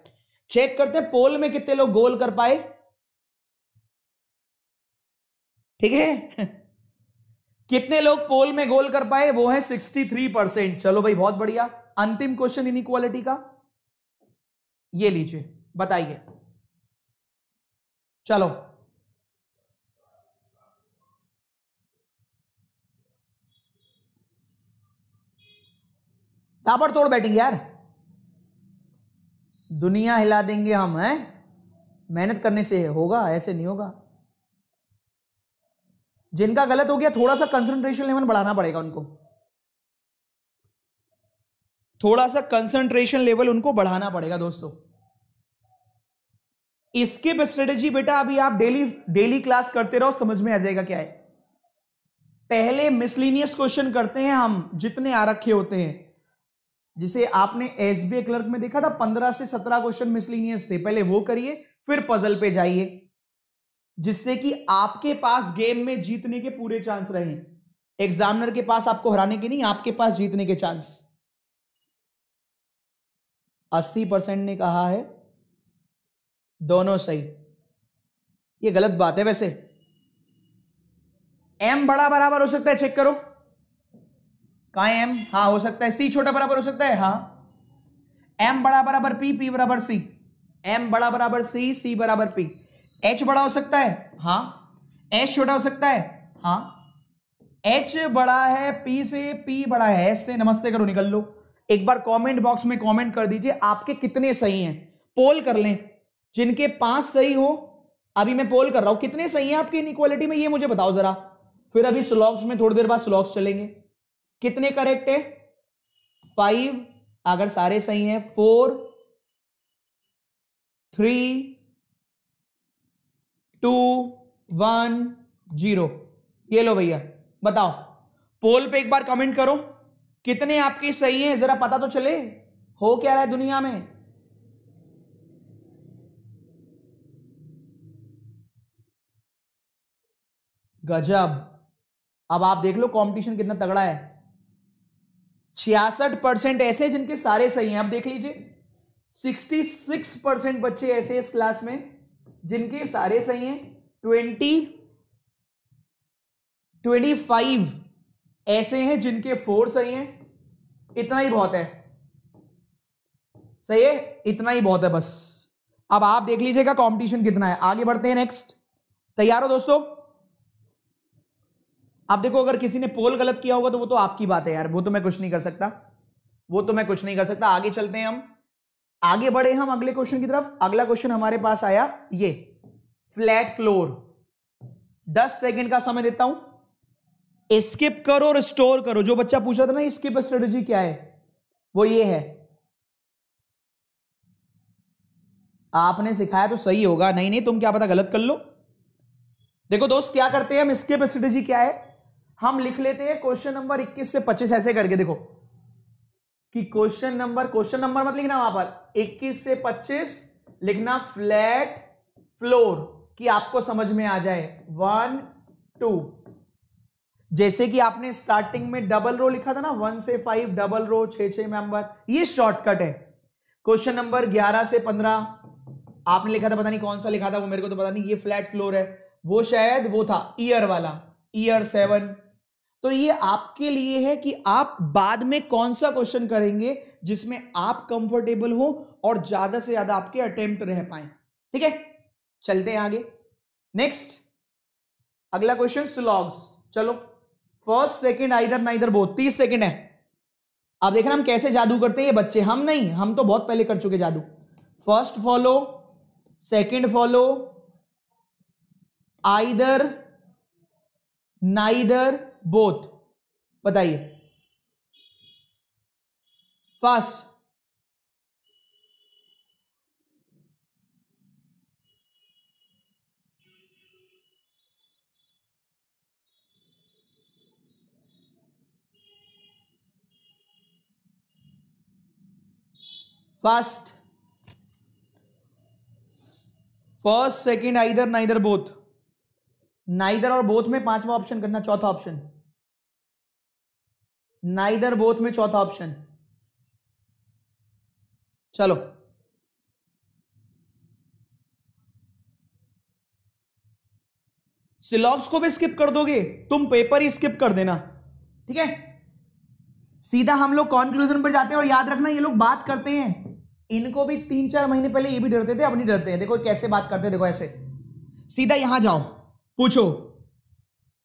चेक करते पोल में कितने लोग गोल कर पाए ठीक है कितने लोग पोल में गोल कर पाए वो है 63 परसेंट चलो भाई बहुत बढ़िया अंतिम क्वेश्चन इन इक्वालिटी का ये लीजिए बताइए चलो ताबड़ तोड़ बैठेंगे यार दुनिया हिला देंगे हम हैं मेहनत करने से होगा ऐसे नहीं होगा जिनका गलत हो गया थोड़ा सा कंसंट्रेशन लेवल बढ़ाना पड़ेगा उनको थोड़ा सा कंसंट्रेशन लेवल उनको बढ़ाना पड़ेगा दोस्तों स्किप स्ट्रेटेजी बेटा अभी आप डेली डेली क्लास करते रहो समझ में आ जाएगा क्या है पहले मिसलिनियस क्वेश्चन करते हैं हम जितने आ रखे होते हैं जिसे आपने एसबीए क्लर्क में देखा था पंद्रह से सत्रह क्वेश्चन मिसलिनियस थे पहले वो करिए फिर पजल पे जाइए जिससे कि आपके पास गेम में जीतने के पूरे चांस रहे एग्जामिनर के पास आपको हराने के नहीं आपके पास जीतने के चांस अस्सी परसेंट ने कहा है दोनों सही ये गलत बात है वैसे एम बड़ा बराबर हो सकता है चेक करो कहा एम हाँ हो सकता है सी छोटा बराबर हो सकता है हाँ एम बड़ा बराबर पी पी बराबर सी एम बड़ा बराबर सी सी बराबर पी एच बड़ा हो सकता है हाँ एच छोटा हो सकता है हाँ एच बड़ा है पी से पी बड़ा है एस से नमस्ते करो निकल लो एक बार कमेंट बॉक्स में कमेंट कर दीजिए आपके कितने सही हैं पोल कर लें जिनके पांच सही हो अभी मैं पोल कर रहा हूं कितने सही हैं आपकी इन में ये मुझे बताओ जरा फिर अभी स्लॉक्स में थोड़ी देर बाद स्लॉक्स चलेंगे कितने करेक्ट है फाइव अगर सारे सही हैं four three two one zero ये लो भैया बताओ पोल पे एक बार कमेंट करो कितने आपके सही हैं जरा पता तो चले हो क्या रहा है दुनिया में गजब अब आप देख लो कंपटीशन कितना तगड़ा है छियासठ परसेंट ऐसे जिनके सारे सही हैं आप देख लीजिए सिक्सटी सिक्स परसेंट बच्चे ऐसे इस क्लास में जिनके सारे सही हैं ट्वेंटी ट्वेंटी फाइव ऐसे हैं जिनके फोर सही हैं इतना ही बहुत है सही है इतना ही बहुत है बस अब आप देख लीजिएगा कंपटीशन कितना है आगे बढ़ते हैं नेक्स्ट तैयार हो दोस्तों आप देखो अगर किसी ने पोल गलत किया होगा तो वो तो आपकी बात है यार वो तो मैं कुछ नहीं कर सकता वो तो मैं कुछ नहीं कर सकता आगे चलते हैं हम आगे बढ़े हम अगले क्वेश्चन की तरफ अगला क्वेश्चन हमारे पास आया ये फ्लैट फ्लोर दस सेकेंड का समय देता हूं स्किप करो और स्टोर करो जो बच्चा पूछ रहा था ना स्किप स्ट्रेटेजी क्या है वो ये है आपने सिखाया तो सही होगा नहीं नहीं तुम क्या पता गलत कर लो देखो दोस्त क्या करते हैं हम स्किप स्ट्रेटेजी क्या है हम लिख लेते हैं क्वेश्चन नंबर 21 से 25 ऐसे करके देखो कि क्वेश्चन नंबर क्वेश्चन नंबर मत लिखना वहां पर 21 से 25 लिखना फ्लैट फ्लोर कि आपको समझ में आ जाए वन टू जैसे कि आपने स्टार्टिंग में डबल रो लिखा था ना वन से फाइव डबल रो छ छह मेंबर ये शॉर्टकट है क्वेश्चन नंबर ग्यारह से पंद्रह आपने लिखा था पता नहीं कौन सा लिखा था वो मेरे को तो पता नहीं ये फ्लैट फ्लोर है वो शायद वो था ईयर वाला ईयर सेवन तो ये आपके लिए है कि आप बाद में कौन सा क्वेश्चन करेंगे जिसमें आप कंफर्टेबल हो और ज्यादा से ज्यादा आपके अटेम्प्ट रह पाए ठीक है चलते हैं आगे नेक्स्ट अगला क्वेश्चन स्लॉग्स चलो फर्स्ट सेकंड आइधर ना इधर बहुत तीस सेकंड है आप देखना हम कैसे जादू करते हैं ये बच्चे हम नहीं हम तो बहुत पहले कर चुके जादू first follow second follow either neither both बताइए fast fast first second either either both neither और बोथ में पांचवा ऑप्शन करना चौथा ऑप्शन नाइदर बोथ में चौथा ऑप्शन चलो सिलॉग्स को भी स्किप कर दोगे तुम पेपर ही स्किप कर देना ठीक है सीधा हम लोग कॉन्क्लूजन पर जाते हैं और याद रखना ये लोग बात करते हैं इनको भी तीन चार महीने पहले ये भी डरते थे अब नहीं डरते हैं देखो कैसे बात करते हैं देखो ऐसे सीधा यहां जाओ पूछो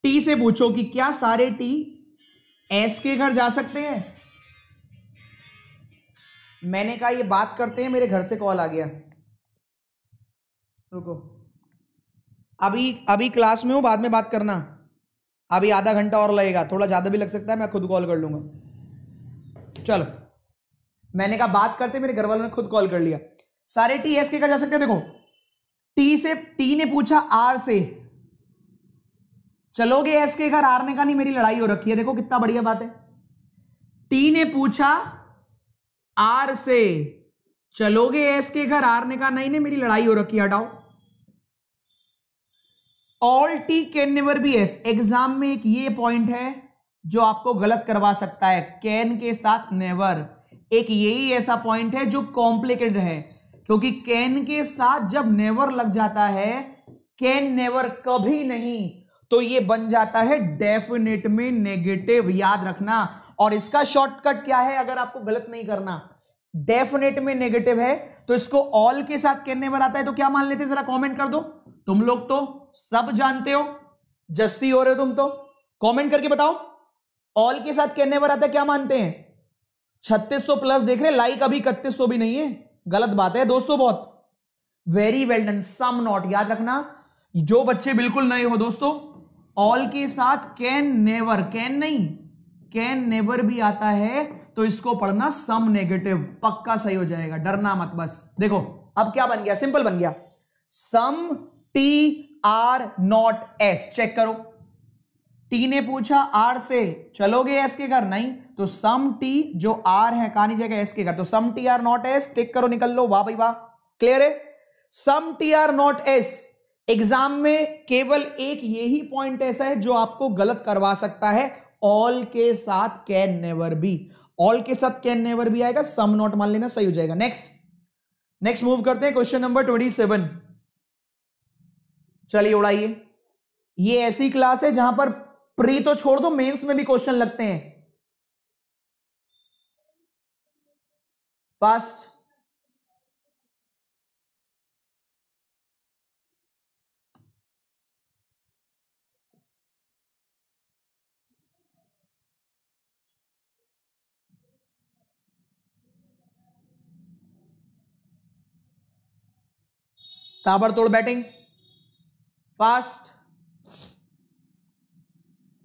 टी से पूछो कि क्या सारे टी एस के घर जा सकते हैं मैंने कहा ये बात करते हैं मेरे घर से कॉल आ गया रुको अभी अभी क्लास में हो बाद में बात करना अभी आधा घंटा और लगेगा थोड़ा ज़्यादा भी लग सकता है मैं खुद कॉल कर लूंगा चलो मैंने कहा बात करते मेरे घर वालों ने खुद कॉल कर लिया सारे टी एस के कर जा सकते हैं देखो टी से टी ने पूछा आर से चलोगे एस के घर हारने का नहीं मेरी लड़ाई हो रखी है देखो कितना बढ़िया बात है टी ने पूछा आर से चलोगे एस के घर हारने का नहीं ने मेरी लड़ाई हो रखी हटाओ all T can never be S exam में एक ये पॉइंट है जो आपको गलत करवा सकता है कैन के साथ नेवर एक यही ऐसा पॉइंट है जो कॉम्प्लिकेटेड है क्योंकि कैन के साथ जब नेवर लग जाता है कैन नेवर कभी नहीं तो ये बन जाता है डेफिनेट में नेगेटिव याद रखना और इसका शॉर्टकट क्या है अगर आपको गलत नहीं करना डेफिनेट में नेगेटिव है तो इसको ऑल के साथ कहने पर आता है तो क्या मान लेते जरा कॉमेंट कर दो तुम लोग तो सब जानते हो जस्सी हो रहे हो तुम तो कॉमेंट करके बताओ ऑल के साथ कहने पर आता है क्या मानते हैं छत्तीस सौ प्लस देख रहे लाइक अभी इकतीस सौ भी नहीं है गलत बात है दोस्तों बहुत very well done some not याद रखना जो बच्चे बिल्कुल नए हो दोस्तों ऑल के साथ कैन नेवर कैन नहीं कैन नेवर भी आता है तो इसको पढ़ना सम नेगेटिव पक्का सही हो जाएगा डरना मत बस देखो अब क्या बन गया सिंपल बन गया some T are not S check करो टी ने पूछा आर से चलोगे एस के घर नहीं तो सम टी जो आर है कहानी जगह एस के घर तो some T are not S tick करो निकल लो वाह भाई वाह क्लियर है some T are not S exam में केवल एक यही पॉइंट ऐसा है जो आपको गलत करवा सकता है ऑल के साथ कैन नेवर बी ऑल के साथ कैन नेवर भी आएगा सम नॉट मान लेना सही हो जाएगा नेक्स्ट नेक्स्ट मूव करते हैं क्वेश्चन नंबर ट्वेंटी सेवन चलिए उड़ाइए ये ऐसी क्लास है जहां पर प्री तो छोड़ दो मेंस में भी क्वेश्चन लगते हैं फास्ट ताबड़तोड़ बैटिंग फास्ट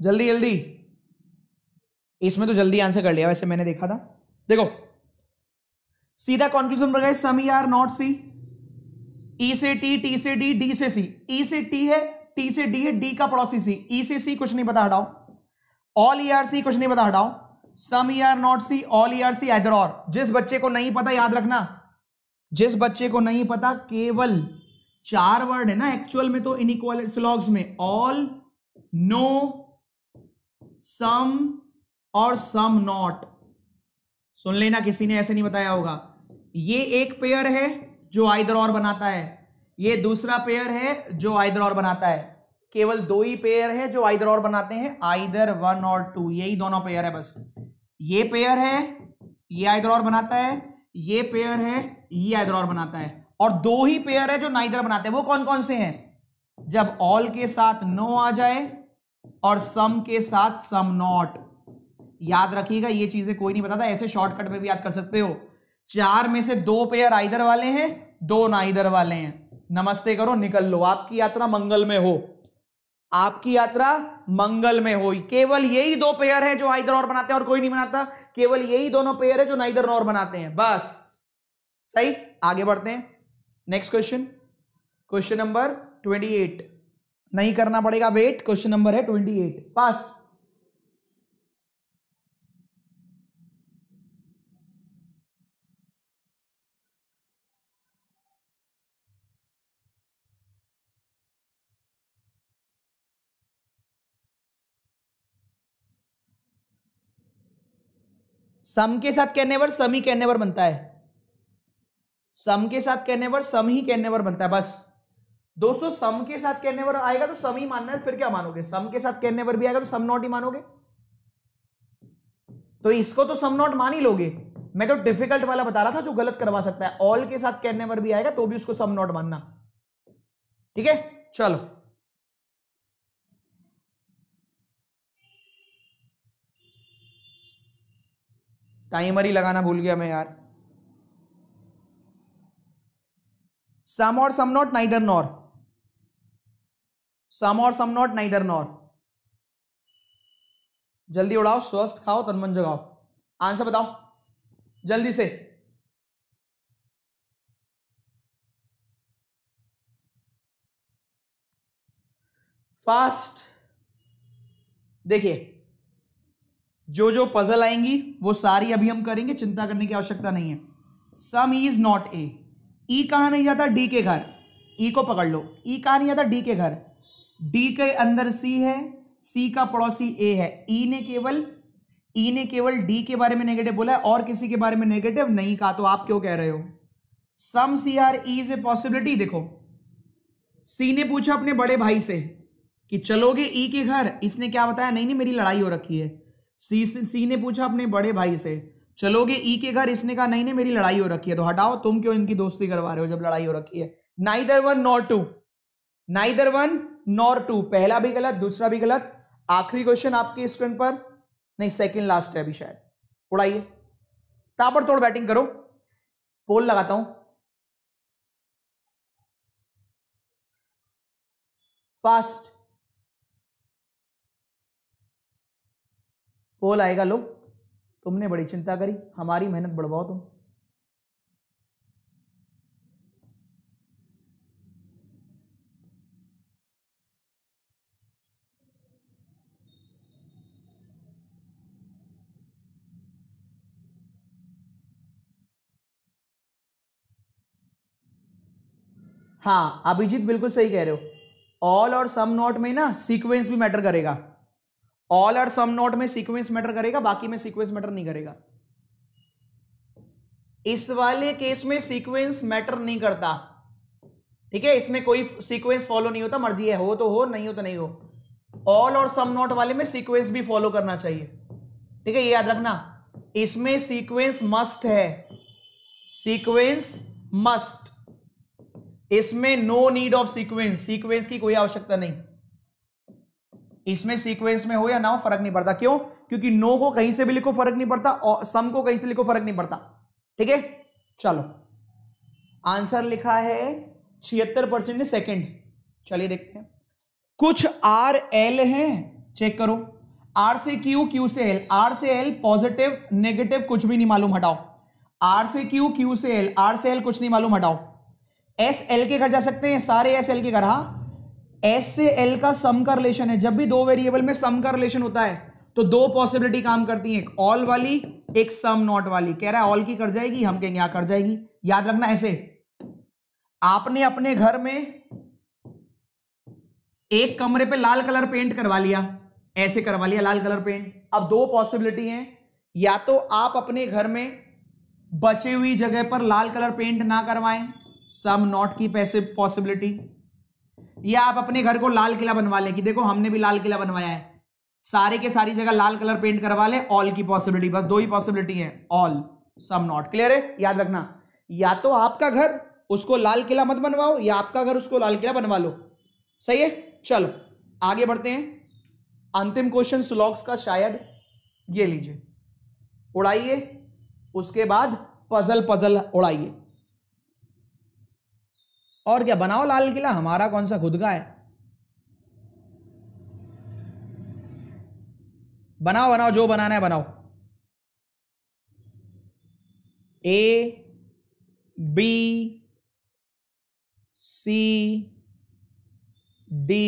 जल्दी जल्दी इसमें तो जल्दी आंसर कर लिया वैसे मैंने देखा था देखो सीधा कॉन्क्लूजन पर गए some E are not C E e से टी टी से डी डी से सी ई e से टी है टी से डी है डी का पड़ोसी सी ई e से सी कुछ नहीं पता हटाओ ऑल ई आर सी कुछ नहीं पता हटाओ some E are not C all E are C either और जिस बच्चे को नहीं पता याद रखना जिस बच्चे को नहीं पता केवल चार वर्ड है ना एक्चुअल में तो इन स्लॉग्स में ऑल नो सम और सम नॉट सुन लेना किसी ने ऐसे नहीं बताया होगा ये एक पेयर है जो आइदर और बनाता है ये दूसरा पेयर है जो आइदर और बनाता है केवल दो ही पेयर है जो आइदर और बनाते हैं आइदर वन और टू यही दोनों पेयर है बस ये पेयर है ये आइदर और बनाता है ये पेयर है ये आइदर और बनाता है और दो ही पेयर है जो नाइदर बनाते हैं वो कौन कौन से हैं जब ऑल के साथ नो आ जाए और सम के साथ सम नॉट याद रखिएगा ये चीजें कोई नहीं बताता ऐसे शॉर्टकट में भी याद कर सकते हो चार में से दो पेयर आइदर वाले हैं दो ना इधर वाले हैं नमस्ते करो निकल लो आपकी यात्रा मंगल में हो आपकी यात्रा मंगल में हो केवल यही दो पेयर है जो आइदर और बनाते हैं और कोई नहीं बनाता केवल यही दोनों पेयर है जो ना इधर और बनाते हैं बस सही आगे बढ़ते हैं next question question number twenty eight नहीं करना पड़ेगा वेट क्वेश्चन नंबर है ट्वेंटी एट फास्ट सम के साथ कैनेवर सम ही कैन बनता है सम के साथ कहने पर सम ही कहने पर बनता है बस दोस्तों सम के साथ कहने पर आएगा तो सम ही मानना है फिर क्या मानोगे सम के साथ कहने पर भी आएगा तो सम नॉट ही मानोगे तो इसको तो सम नॉट मान ही लोगे मैं तो डिफिकल्ट वाला बता रहा था जो गलत करवा सकता है ऑल के साथ कहने पर भी आएगा तो भी उसको सम नॉट मानना ठीक है चलो टाइमर ही लगाना भूल गया मैं यार सम और some not neither nor some और सम नॉट नाइदर नॉर जल्दी उड़ाओ स्वस्थ खाओ तनमन जगाओ आंसर बताओ जल्दी से फास्ट देखिए जो जो पजल आएंगी वो सारी अभी हम करेंगे चिंता करने की आवश्यकता नहीं है some is not A E e कहाँ नहीं जाता डी के घर ई e को पकड़ लो ई e कहाँ नहीं जाता डी के घर डी के अंदर सी है सी का पड़ोसी ए है ई ने केवल ई ने केवल डी के बारे में नेगेटिव बोला है और किसी के बारे में नेगेटिव नहीं कहा तो आप क्यों कह रहे हो some C are E is a possibility देखो सी ने पूछा अपने बड़े भाई से कि चलोगे ई के घर इसने क्या बताया नहीं नहीं मेरी लड़ाई हो रखी है सी सी ने पूछा अपने बड़े भाई से चलोगे ई के घर इसने कहा नहीं नहीं मेरी लड़ाई हो रखी है तो हटाओ तुम क्यों इनकी दोस्ती करवा रहे हो जब लड़ाई हो रखी है neither one nor two neither one nor two पहला भी गलत दूसरा भी गलत आखिरी क्वेश्चन आपके स्क्रीन पर नहीं सेकंड लास्ट है अभी शायद उड़ाइए तोड़ बैटिंग करो पोल लगाता हूं फास्ट पोल आएगा लो तुमने बड़ी चिंता करी हमारी मेहनत बढ़वाओ तुम हाँ अभिजीत बिल्कुल सही कह रहे हो ऑल और सम नॉट में ना सीक्वेंस भी मैटर करेगा ऑल और सम नॉट में सीक्वेंस मैटर करेगा बाकी में सीक्वेंस मैटर नहीं करेगा इस वाले केस में सीक्वेंस मैटर नहीं करता ठीक है इसमें कोई सीक्वेंस फॉलो नहीं होता मर्जी है हो तो हो नहीं हो तो नहीं हो ऑल और सम नॉट वाले में सीक्वेंस भी फॉलो करना चाहिए ठीक है ये याद रखना इसमें सीक्वेंस मस्ट है सीक्वेंस मस्ट इसमें no need of sequence sequence की कोई आवश्यकता नहीं इसमें सीक्वेंस में हो या ना हो फर्क नहीं पड़ता क्यों क्योंकि नो को कहीं से भी लिखो फर्क नहीं पड़ता और सम को कहीं से लिखो फर्क नहीं पड़ता ठीक है चलो आंसर लिखा है छिहत्तर परसेंट सेकेंड चलिए देखते हैं कुछ आर एल है चेक करो आर से क्यू क्यू से एल आर से एल पॉजिटिव नेगेटिव कुछ भी नहीं मालूम हटाओ आर से क्यू क्यू से एल आर से एल कुछ नहीं मालूम हटाओ एस एल के घर जा सकते हैं सारे एस एल के घर हाँ एस से एल का सम का रिलेशन है जब भी दो वेरिएबल में सम का रिलेशन होता है तो दो पॉसिबिलिटी काम करती है एक ऑल वाली एक सम नॉट वाली कह रहा है ऑल की कर जाएगी हम कहेंगे यहां कर जाएगी याद रखना ऐसे आपने अपने घर में एक कमरे पे लाल कलर पेंट करवा लिया ऐसे करवा लिया लाल कलर पेंट अब दो पॉसिबिलिटी हैं या तो आप अपने घर में बचे हुई जगह पर लाल कलर पेंट ना करवाएं सम नॉट की पैसे पॉसिबिलिटी या आप अपने घर को लाल किला बनवा लें कि देखो हमने भी लाल किला बनवाया है सारे के सारी जगह लाल कलर पेंट करवा लें ऑल की पॉसिबिलिटी बस दो ही पॉसिबिलिटी है ऑल सम नॉट क्लियर है याद रखना या तो आपका घर उसको लाल किला मत बनवाओ या आपका घर उसको लाल किला बनवा लो सही है चलो आगे बढ़ते हैं अंतिम क्वेश्चन स्लॉग्स का शायद ये लीजिए उड़ाइए उसके बाद पजल पजल उड़ाइए और क्या बनाओ लाल किला हमारा कौन सा खुद का है बनाओ बनाओ जो बनाना है बनाओ ए बी सी डी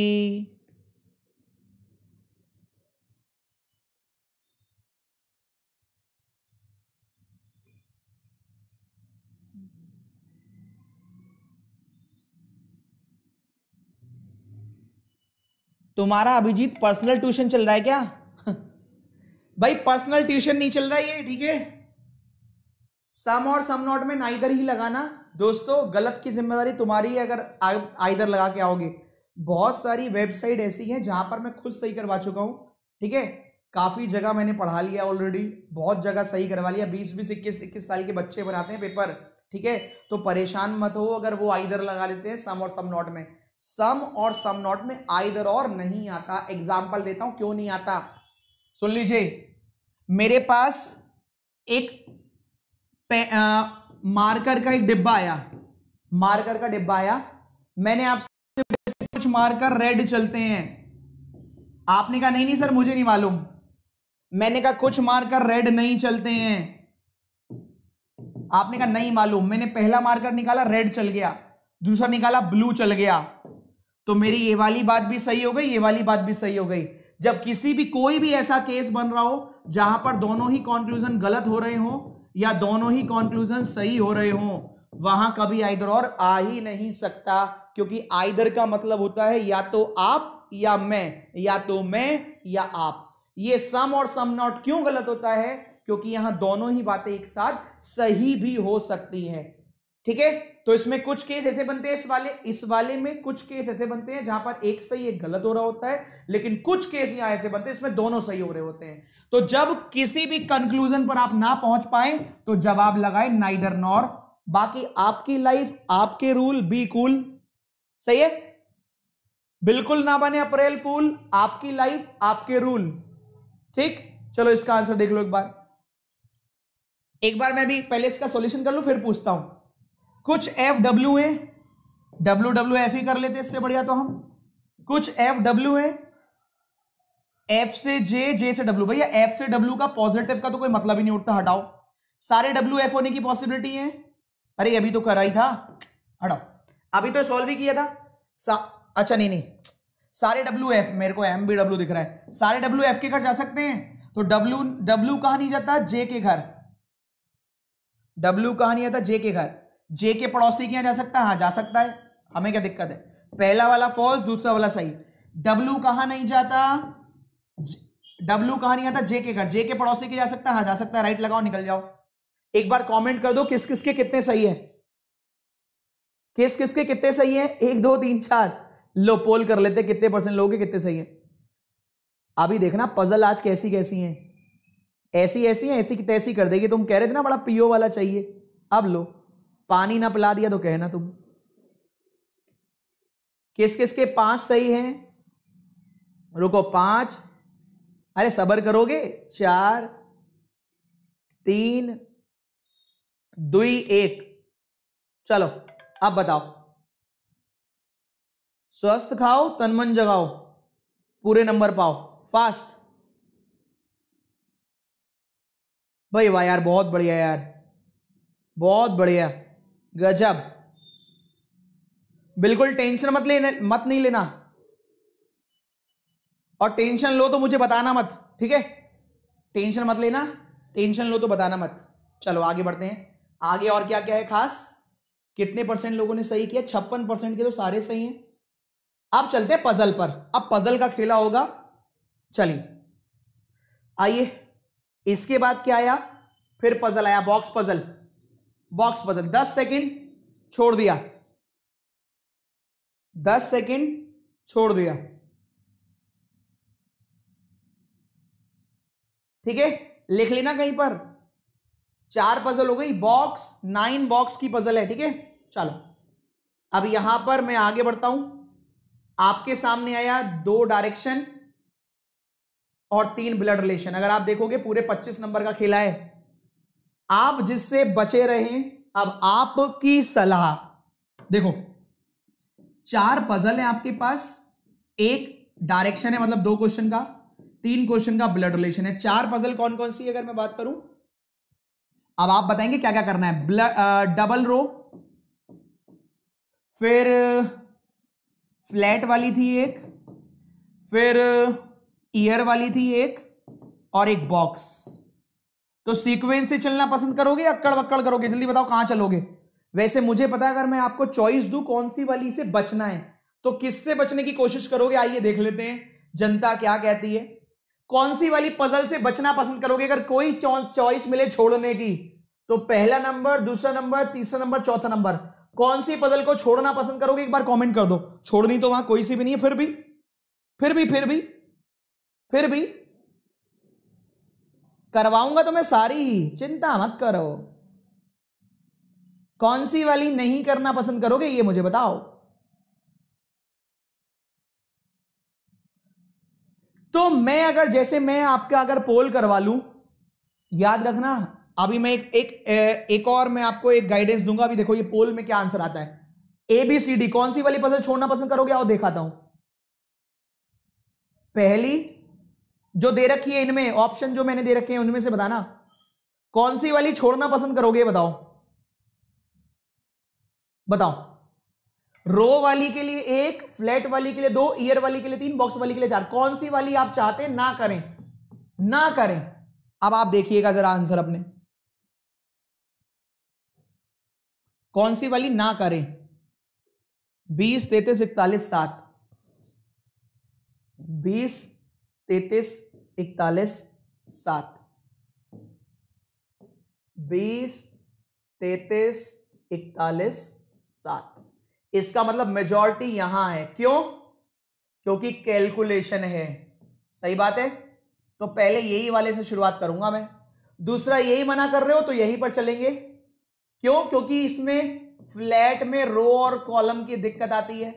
तुम्हारा अभिजीत पर्सनल ट्यूशन चल रहा है क्या (laughs) भाई पर्सनल ट्यूशन नहीं चल रहा ये ठीक है सम और सम नॉट में नाइदर ही लगाना दोस्तों गलत की जिम्मेदारी तुम्हारी है अगर आइदर लगा के आओगे बहुत सारी वेबसाइट ऐसी हैं जहां पर मैं खुद सही करवा चुका हूं ठीक है काफ़ी जगह मैंने पढ़ा लिया ऑलरेडी बहुत जगह सही करवा लिया बीस बीस इक्कीस इक्कीस साल के बच्चे बनाते हैं पेपर ठीक है तो परेशान मत हो अगर वो आइधर लगा लेते हैं सम और सम नॉट में सम और सम नॉट में आइदर और नहीं आता एग्जाम्पल देता हूं क्यों नहीं आता सुन लीजिए मेरे पास एक आ, मार्कर का एक डिब्बा आया मार्कर का डिब्बा आया मैंने आपसे कुछ मार्कर रेड चलते हैं आपने कहा नहीं नहीं सर मुझे नहीं मालूम मैंने कहा कुछ मार्कर रेड नहीं चलते हैं आपने कहा नहीं मालूम मैंने पहला मार्कर निकाला रेड चल गया दूसरा निकाला ब्लू चल गया तो मेरी ये वाली बात भी सही हो गई ये वाली बात भी सही हो गई जब किसी भी कोई भी ऐसा केस बन रहा हो जहां पर दोनों ही कॉन्क्लूजन गलत हो रहे हो या दोनों ही कॉन्क्लूजन सही हो रहे हो वहां कभी आइदर और आ ही नहीं सकता क्योंकि आइधर का मतलब होता है या तो आप या मैं या तो मैं या आप ये सम और सम नॉट क्यों गलत होता है क्योंकि यहां दोनों ही बातें एक साथ सही भी हो सकती हैं ठीक है तो इसमें कुछ केस ऐसे बनते हैं इस वाले इस वाले में कुछ केस ऐसे बनते हैं जहां पर एक सही एक गलत हो रहा होता है लेकिन कुछ केस यहां ऐसे बनते हैं इसमें दोनों सही हो रहे होते हैं तो जब किसी भी कंक्लूजन पर आप ना पहुंच पाए तो जवाब लगाए नाइदर नॉर बाकी आपकी लाइफ आपके रूल बी कूल सही है बिल्कुल ना बने अप्रैल फूल आपकी लाइफ आपके रूल ठीक चलो इसका आंसर देख लो एक बार एक बार मैं भी पहले इसका सॉल्यूशन कर लूं फिर पूछता हूं कुछ F W A W W F ही कर लेते इससे बढ़िया तो हम कुछ एफ डब्ल्यू ए एफ से जे जे से डब्ल्यू भैया एफ से डब्ल्यू का पॉजिटिव का तो कोई मतलब ही नहीं उठता हटाओ सारे डब्ल्यू एफ होने की पॉसिबिलिटी है अरे अभी तो करा ही था हटाओ अभी तो सॉल्व ही किया था सा, अच्छा नहीं नहीं सारे डब्ल्यू एफ मेरे को एम बी डब्ल्यू दिख रहा है सारे डब्ल्यू एफ के घर जा सकते हैं तो डब्ल्यू डब्ल्यू कहा नहीं जाता जे के घर डब्ल्यू कहा नहीं जाता जे के घर जे के पड़ोसी किया जा सकता है हाँ जा सकता है हमें क्या दिक्कत है पहला वाला फॉल्स दूसरा वाला सही डब्लू कहा नहीं जाता डब्लू कहा नहीं आता जे के घर जे के पड़ोसी के जा सकता है हाँ जा सकता है राइट लगाओ निकल जाओ एक बार कॉमेंट कर दो किस किस के कितने सही है किस किस के कितने सही है एक दो तीन चार लो पोल कर लेते कितने परसेंट लोग कितने सही है अभी देखना पजल आज कैसी कैसी है ऐसी ऐसी है ऐसी की तैसी कर देगी तुम कह रहे थे ना बड़ा पीओ वाला चाहिए अब लो पानी ना पिला दिया तो कहना तुम किस किस के पांच सही हैं रुको पांच अरे सबर करोगे चार तीन दुई एक चलो अब बताओ स्वस्थ खाओ तनमन जगाओ पूरे नंबर पाओ फास्ट भाई वाह यार बहुत बढ़िया यार बहुत बढ़िया गजब बिल्कुल टेंशन मत लेने मत नहीं लेना और टेंशन लो तो मुझे बताना मत ठीक है टेंशन मत लेना टेंशन लो तो बताना मत चलो आगे बढ़ते हैं आगे और क्या क्या है खास कितने परसेंट लोगों ने सही किया छप्पन परसेंट के तो सारे सही हैं अब चलते हैं पजल पर अब पजल का खेला होगा चलिए आइए इसके बाद क्या आया फिर पजल आया बॉक्स पजल बॉक्स बदल दस सेकेंड छोड़ दिया दस सेकेंड छोड़ दिया ठीक है लिख लेना कहीं पर चार पजल हो गई बॉक्स नाइन बॉक्स की पजल है ठीक है चलो अब यहां पर मैं आगे बढ़ता हूं आपके सामने आया दो डायरेक्शन और तीन ब्लड रिलेशन अगर आप देखोगे पूरे 25 नंबर का खेला है आप जिससे बचे रहे अब आपकी सलाह देखो चार पजल है आपके पास एक डायरेक्शन है मतलब दो क्वेश्चन का तीन क्वेश्चन का ब्लड रिलेशन है चार पजल कौन कौन सी अगर मैं बात करूं अब आप बताएंगे क्या क्या करना है ब्लड डबल रो फिर फ्लैट वाली थी एक फिर ईयर वाली थी एक और एक बॉक्स तो सीक्वेंस से चलना पसंद करोगे या अक्कड़ वक्कड़ करोगे जल्दी बताओ कहां चलोगे वैसे मुझे पता है अगर मैं आपको चॉइस दू कौन सी वाली से बचना है तो किससे बचने की कोशिश करोगे आइए देख लेते हैं जनता क्या कहती है कौन सी वाली पजल से बचना पसंद करोगे अगर कोई चॉइस मिले छोड़ने की तो पहला नंबर दूसरा नंबर तीसरा नंबर चौथा नंबर कौन सी पजल को छोड़ना पसंद करोगे एक बार कमेंट कर दो छोड़नी तो वहां कोई सी भी नहीं है फिर भी फिर भी फिर भी फिर भी करवाऊंगा तो मैं सारी ही चिंता मत करो कौन सी वाली नहीं करना पसंद करोगे ये मुझे बताओ तो मैं अगर जैसे मैं आपका अगर पोल करवा लूं याद रखना अभी मैं एक एक एक और मैं आपको एक गाइडेंस दूंगा अभी देखो ये पोल में क्या आंसर आता है ए बी सी डी कौन सी वाली पसंद छोड़ना पसंद करोगे आओ देखाता हूं पहली जो दे रखी है इनमें ऑप्शन जो मैंने दे रखे हैं उनमें से बताना कौन सी वाली छोड़ना पसंद करोगे बताओ बताओ रो वाली के लिए एक फ्लैट वाली के लिए दो ईयर वाली के लिए तीन बॉक्स वाली के लिए चार कौन सी वाली आप चाहते ना करें ना करें अब आप देखिएगा जरा आंसर अपने कौन सी वाली ना करें बीस तैतीस इकतालीस सात बीस तैतीस इकतालीस सात बीस तैतीस इकतालीस सात इसका मतलब मेजॉरिटी यहां है क्यों क्योंकि कैलकुलेशन है सही बात है तो पहले यही वाले से शुरुआत करूंगा मैं दूसरा यही मना कर रहे हो तो यही पर चलेंगे क्यों क्योंकि इसमें फ्लैट में रो और कॉलम की दिक्कत आती है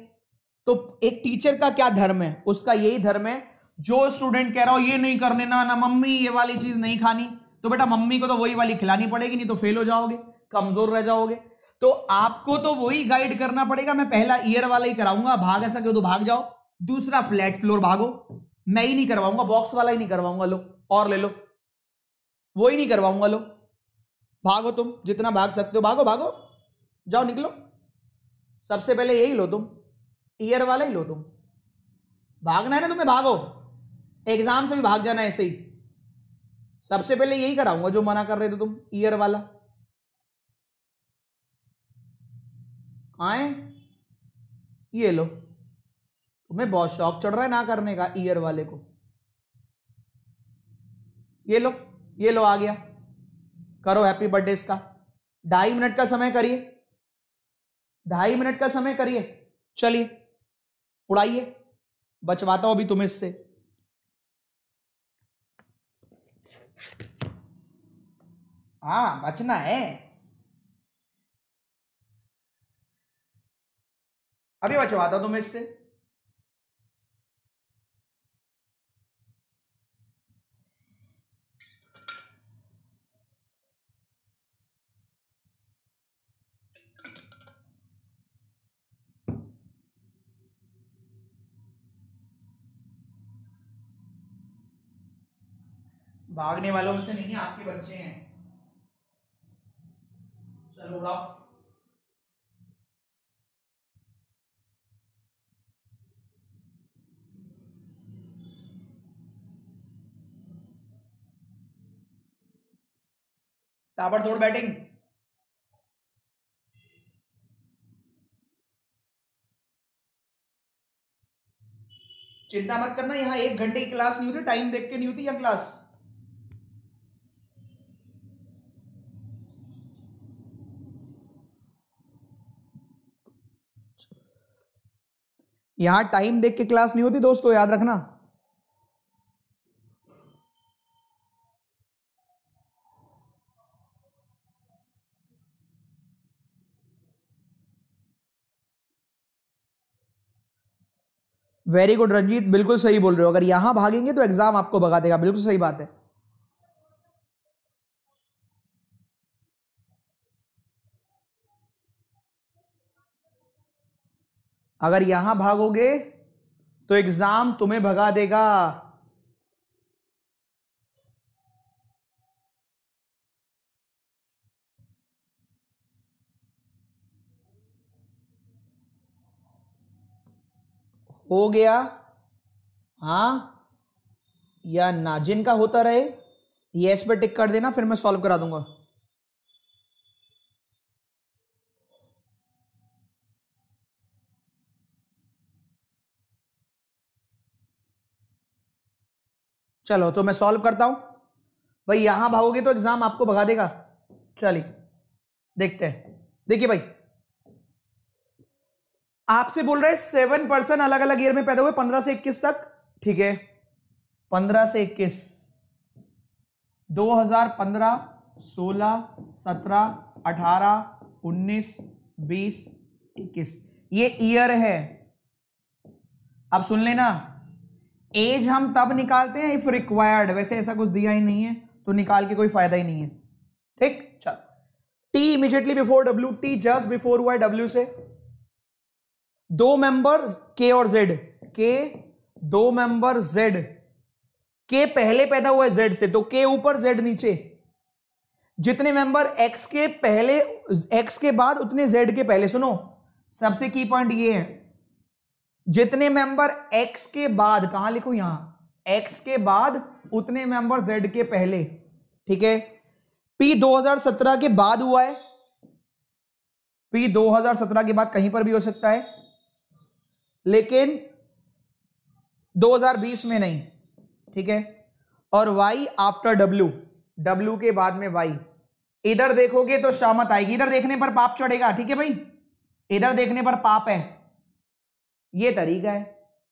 तो एक टीचर का क्या धर्म है उसका यही धर्म है जो स्टूडेंट कह रहा हो ये नहीं करने ना ना मम्मी ये वाली चीज नहीं खानी तो बेटा मम्मी को तो वही वाली खिलानी पड़ेगी नहीं तो फेल हो जाओगे कमजोर रह जाओगे तो आपको तो वही गाइड करना पड़ेगा मैं पहला ईयर वाला ही कराऊंगा भाग ऐसा क्यों तो भाग जाओ दूसरा फ्लैट फ्लोर भागो मैं ही नहीं करवाऊंगा बॉक्स वाला ही नहीं करवाऊंगा लो और ले लो वो ही नहीं करवाऊंगा लो भागो तुम जितना भाग सकते हो भागो भागो जाओ निकलो सबसे पहले यही लो तुम ईयर वाला ही लो तुम भागना है ना तुम्हें भागो एग्जाम से भी भाग जाना ऐसे ही सबसे पहले यही कराऊंगा जो मना कर रहे थे तुम ईयर वाला आए ये लो तुम्हें बहुत शौक चढ़ रहा है ना करने का ईयर वाले को ये लो ये लो आ गया करो हैप्पी बर्थडे का ढाई मिनट का समय करिए ढाई मिनट का समय करिए चलिए उड़ाइए बचवाता हूं अभी तुम्हें इससे हाँ बचना है अभी बचवा दो तुम्हें इससे भागने वालों से नहीं आपके बच्चे हैं the rule of ताबड़तोड़ बैटिंग चिंता मत करना यहां एक घंटे की क्लास नहीं होती टाइम देख के नहीं होती यह क्लास यहां टाइम देख के क्लास नहीं होती दोस्तों याद रखना वेरी गुड रंजीत बिल्कुल सही बोल रहे हो अगर यहां भागेंगे तो एग्जाम आपको भगा देगा बिल्कुल सही बात है अगर यहां भागोगे तो एग्जाम तुम्हें भगा देगा हो गया हाँ या ना जिनका होता रहे येस पे टिक कर देना फिर मैं सॉल्व करा दूंगा चलो तो मैं सॉल्व करता हूं भाई यहां भागोगे तो एग्जाम आपको भगा देगा चलिए देखते हैं देखिए भाई आपसे बोल रहे सेवन पर्सन अलग अलग ईयर में पैदा हुए पंद्रह से इक्कीस तक ठीक है पंद्रह से इक्कीस दो हजार पंद्रह सोलह सत्रह अठारह उन्नीस बीस इक्कीस ये ईयर है अब सुन लेना एज हम तब निकालते हैं इफ रिक्वायर्ड वैसे ऐसा कुछ दिया ही नहीं है तो निकाल के कोई फायदा ही नहीं है ठीक चल T immediately before W T just before हुआ डब्ल्यू से दो मेंबर के और जेड के दो मेंबर जेड के पहले पैदा हुआ है जेड से तो के ऊपर जेड नीचे जितने मेंबर एक्स के पहले एक्स के बाद उतने जेड के पहले सुनो सबसे की पॉइंट ये है जितने मेंबर एक्स के बाद कहा लिखो यहां एक्स के बाद उतने मेंबर जेड के पहले ठीक है पी 2017 के बाद हुआ है पी 2017 के बाद कहीं पर भी हो सकता है लेकिन 2020 में नहीं ठीक है और वाई आफ्टर डब्ल्यू डब्ल्यू के बाद में वाई इधर देखोगे तो शामत आएगी इधर देखने पर पाप चढ़ेगा ठीक है भाई इधर देखने पर पाप है ये तरीका है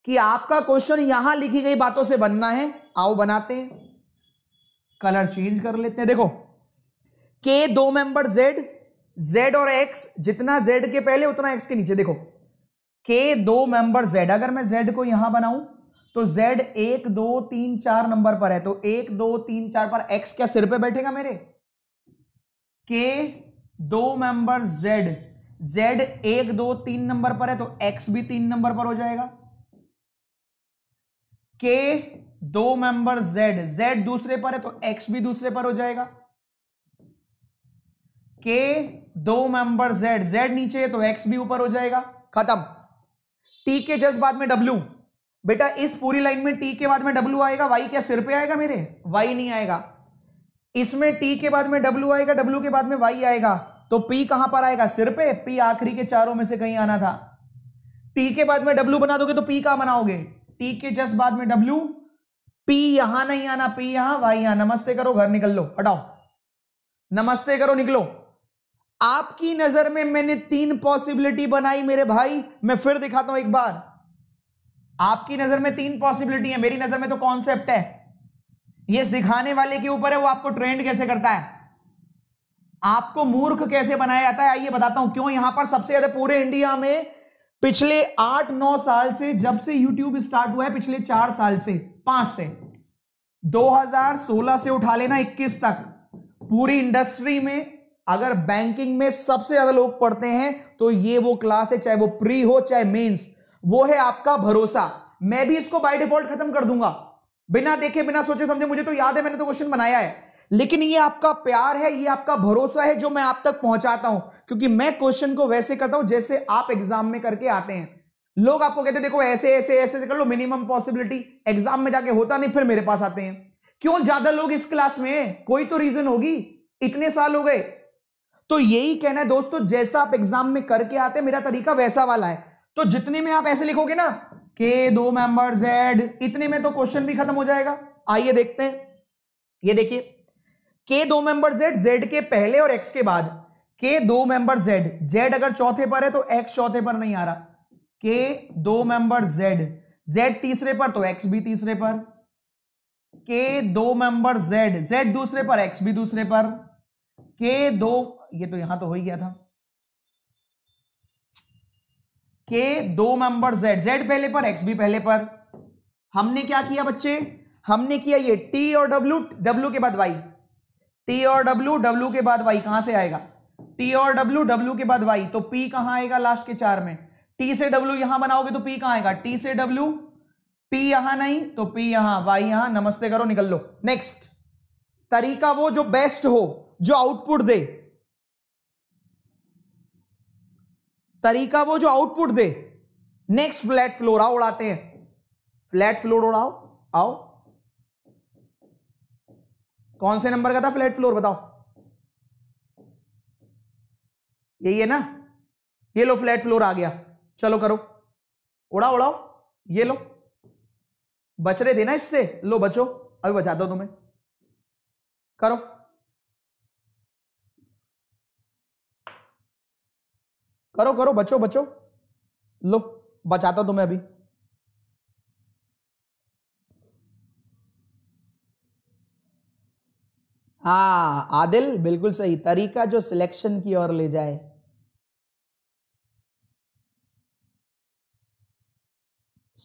कि आपका क्वेश्चन यहां लिखी गई बातों से बनना है आओ बनाते हैं कलर चेंज कर लेते हैं देखो के दो मेंबर जेड जेड और एक्स जितना जेड के पहले उतना एक्स के नीचे देखो के दो मेंबर जेड अगर मैं जेड को यहां बनाऊं तो जेड एक दो तीन चार नंबर पर है तो एक दो तीन चार पर एक्स क्या सिर पे बैठेगा मेरे के दो मेंबर जेड Z एक दो तीन नंबर पर है तो एक्स भी तीन नंबर पर हो जाएगा के दो मेंबर जेड जेड दूसरे पर है तो एक्स भी दूसरे पर हो जाएगा के दो मेंबर जेड जेड नीचे है तो एक्स भी ऊपर हो जाएगा खत्म टी के जस्ट बाद में डब्ल्यू बेटा इस पूरी लाइन में टी के बाद में डब्ल्यू आएगा वाई क्या सिर पे आएगा मेरे वाई नहीं आएगा इसमें टी के बाद में डब्ल्यू आएगा डब्ल्यू के बाद में वाई आएगा तो पी कहां पर आएगा सिर पे पी आखिरी के चारों में से कहीं आना था टी के बाद में डब्ल्यू बना दोगे तो पी कहां बनाओगे T के जस्ट बाद में W P यहां नहीं आना पी यहां वाई यहां नमस्ते करो घर निकल लो हटाओ नमस्ते करो निकलो आपकी नजर में मैंने तीन पॉसिबिलिटी बनाई मेरे भाई मैं फिर दिखाता हूं एक बार आपकी नजर में तीन पॉसिबिलिटी है मेरी नजर में तो कॉन्सेप्ट है ये सिखाने वाले के ऊपर है वो आपको ट्रेंड कैसे करता है आपको मूर्ख कैसे बनाया जाता है आइए बताता हूं क्यों यहां पर सबसे ज्यादा पूरे इंडिया में पिछले आठ नौ साल से जब से यूट्यूब स्टार्ट हुआ है पिछले चार साल से पांच से 2016 से उठा लेना 21 तक पूरी इंडस्ट्री में अगर बैंकिंग में सबसे ज्यादा लोग पढ़ते हैं तो ये वो क्लास है चाहे वो प्री हो चाहे मेंस वो है आपका भरोसा मैं भी इसको बाय डिफॉल्ट खत्म कर दूंगा बिना देखे बिना सोचे समझे मुझे तो याद है मैंने तो क्वेश्चन बनाया है लेकिन ये आपका प्यार है ये आपका भरोसा है जो मैं आप तक पहुंचाता हूं क्योंकि मैं क्वेश्चन को वैसे करता हूं जैसे आप एग्जाम में करके आते हैं लोग आपको कहते हैं देखो ऐसे ऐसे ऐसे कर लो मिनिमम पॉसिबिलिटी एग्जाम में जाके होता नहीं फिर मेरे पास आते हैं क्यों ज्यादा लोग इस क्लास में कोई तो रीजन होगी इतने साल हो गए तो यही कहना है दोस्तों जैसा आप एग्जाम में करके आते हैं मेरा तरीका वैसा वाला है तो जितने में आप ऐसे लिखोगे ना के दो मेंबर जेड इतने में तो क्वेश्चन भी खत्म हो जाएगा आइए देखते हैं ये देखिए के दो मेंबर जेड जेड के पहले और एक्स के बाद के दो मेंबर जेड जेड अगर चौथे पर है तो एक्स चौथे पर नहीं आ रहा के दो मेंबर जेड जेड तीसरे पर तो एक्स भी तीसरे पर के दो मेंबर जेड जेड दूसरे पर एक्स भी दूसरे पर के दो ये तो यहां तो हो ही गया था के दो मेंबर जेड जेड पहले पर एक्स भी पहले पर हमने क्या किया बच्चे हमने किया ये टी और डब्ल्यू डब्ल्यू के बाद वाई टी और डब्ल्यू डब्ल्यू के बाद वाई कहां से आएगा टी और डब्ल्यू डब्ल्यू के बाद वाई तो पी कहां आएगा लास्ट के चार में टी से डब्ल्यू यहां बनाओगे तो पी कहां आएगा टी से डब्ल्यू पी यहां नहीं तो पी यहां वाई यहां नमस्ते करो निकल लो नेक्स्ट तरीका वो जो बेस्ट हो जो आउटपुट दे तरीका वो जो आउटपुट दे नेक्स्ट फ्लैट फ्लोर आओ उड़ाते हैं फ्लैट फ्लोर उड़ाओ आओ कौन से नंबर का था फ्लैट फ्लोर बताओ यही है ना ये लो फ्लैट फ्लोर आ गया चलो करो उड़ाओ उड़ाओ ये लो बच रहे थे ना इससे लो बचो अभी बचा दो तुम्हें करो करो करो बचो बचो लो बचाता तो तुम्हें अभी हाँ आदिल बिल्कुल सही तरीका जो सिलेक्शन की ओर ले जाए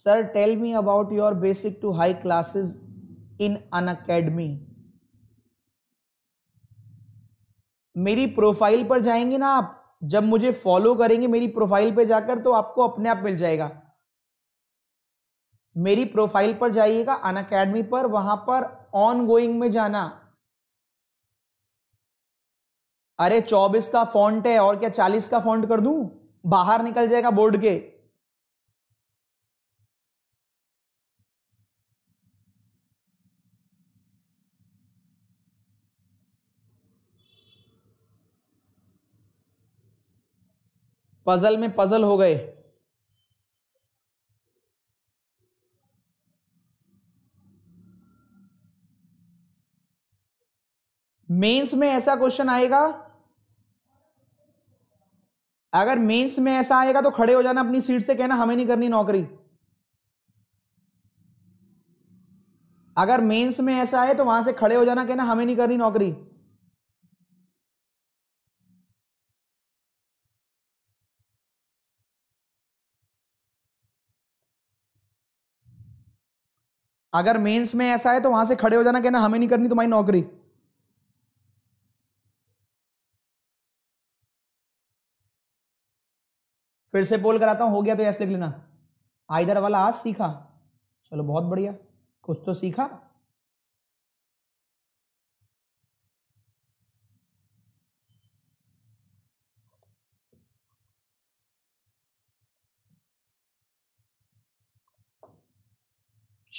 sir tell me about your basic to high classes in Unacademy मेरी प्रोफाइल पर जाएंगे ना आप जब मुझे फॉलो करेंगे मेरी प्रोफाइल पे जाकर तो आपको अपने आप मिल जाएगा मेरी प्रोफाइल पर जाइएगा अन अकेडमी पर वहां पर ऑन गोइंग में जाना अरे चौबीस का फॉन्ट है और क्या चालीस का फॉन्ट कर दू बाहर निकल जाएगा बोर्ड के पजल में पजल हो गए मेंस में ऐसा क्वेश्चन आएगा अगर मेंस में ऐसा आएगा तो खड़े हो जाना अपनी सीट से कहना हमें नहीं करनी नौकरी अगर मेंस में ऐसा आए तो वहां से खड़े हो जाना कहना हमें नहीं करनी नौकरी अगर मेंस में ऐसा है तो वहां से खड़े हो जाना कहना हमें नहीं करनी तुम्हारी नौकरी फिर से पोल कराता हूँ हो गया तो यस लिख लेना आइदर वाला आज सीखा चलो बहुत बढ़िया कुछ तो सीखा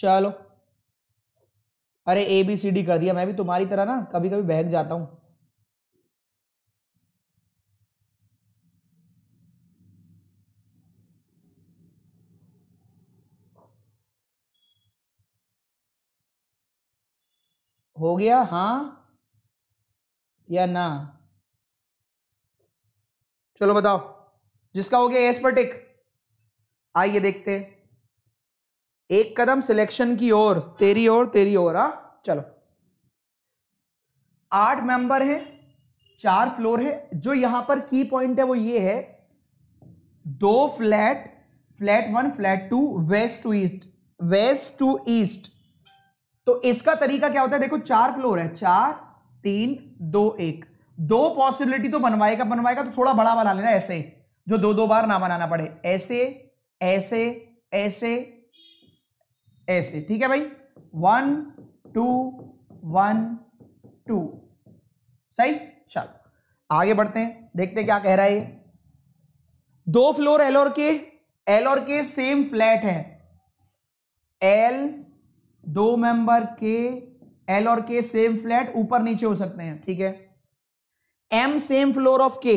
चलो अरे ए बी सी डी कर दिया मैं भी तुम्हारी तरह ना कभी कभी बहक जाता हूँ हो गया हाँ या ना चलो बताओ जिसका हो गया एस पर टिक आइए देखते हैं एक कदम सिलेक्शन की ओर तेरी ओर तेरी ओर आ हाँ, चलो आठ मेंबर हैं चार फ्लोर है जो यहां पर की पॉइंट है वो ये है दो flat flat one flat two west to east west to east तो इसका तरीका क्या होता है देखो चार फ्लोर है चार तीन दो एक दो पॉसिबिलिटी तो बनवाएगा बनवाएगा तो थोड़ा बड़ा बना लेना ऐसे जो दो दो बार ना बनाना पड़े ऐसे ऐसे ऐसे ऐसे ठीक है भाई वन टू वन टू सही चलो आगे बढ़ते हैं देखते क्या कह रहा है दो फ्लोर एल और के एल और के सेम फ्लैट है एल दो मेंबर के एल और के सेम फ्लैट ऊपर नीचे हो सकते हैं ठीक है M same floor of K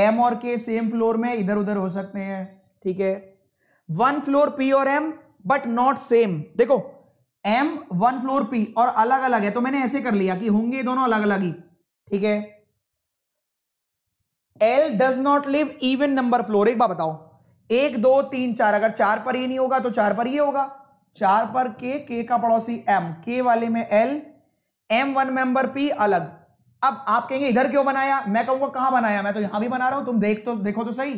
M और के सेम फ्लोर में इधर उधर हो सकते हैं ठीक है वन फ्लोर पी और एम बट नॉट सेम देखो एम वन फ्लोर पी और अलग अलग है तो मैंने ऐसे कर लिया कि होंगे दोनों अलग अलग ही ठीक है L does not live even number floor एक बार बताओ एक दो तीन चार अगर चार पर ही नहीं होगा तो चार पर ही होगा चार पर के K का पड़ोसी एम के वाले में L M one member P अलग अब आप कहेंगे इधर क्यों बनाया मैं कहूंगा कहां बनाया मैं तो यहां भी बना रहा हूं तुम देख तो देखो तो सही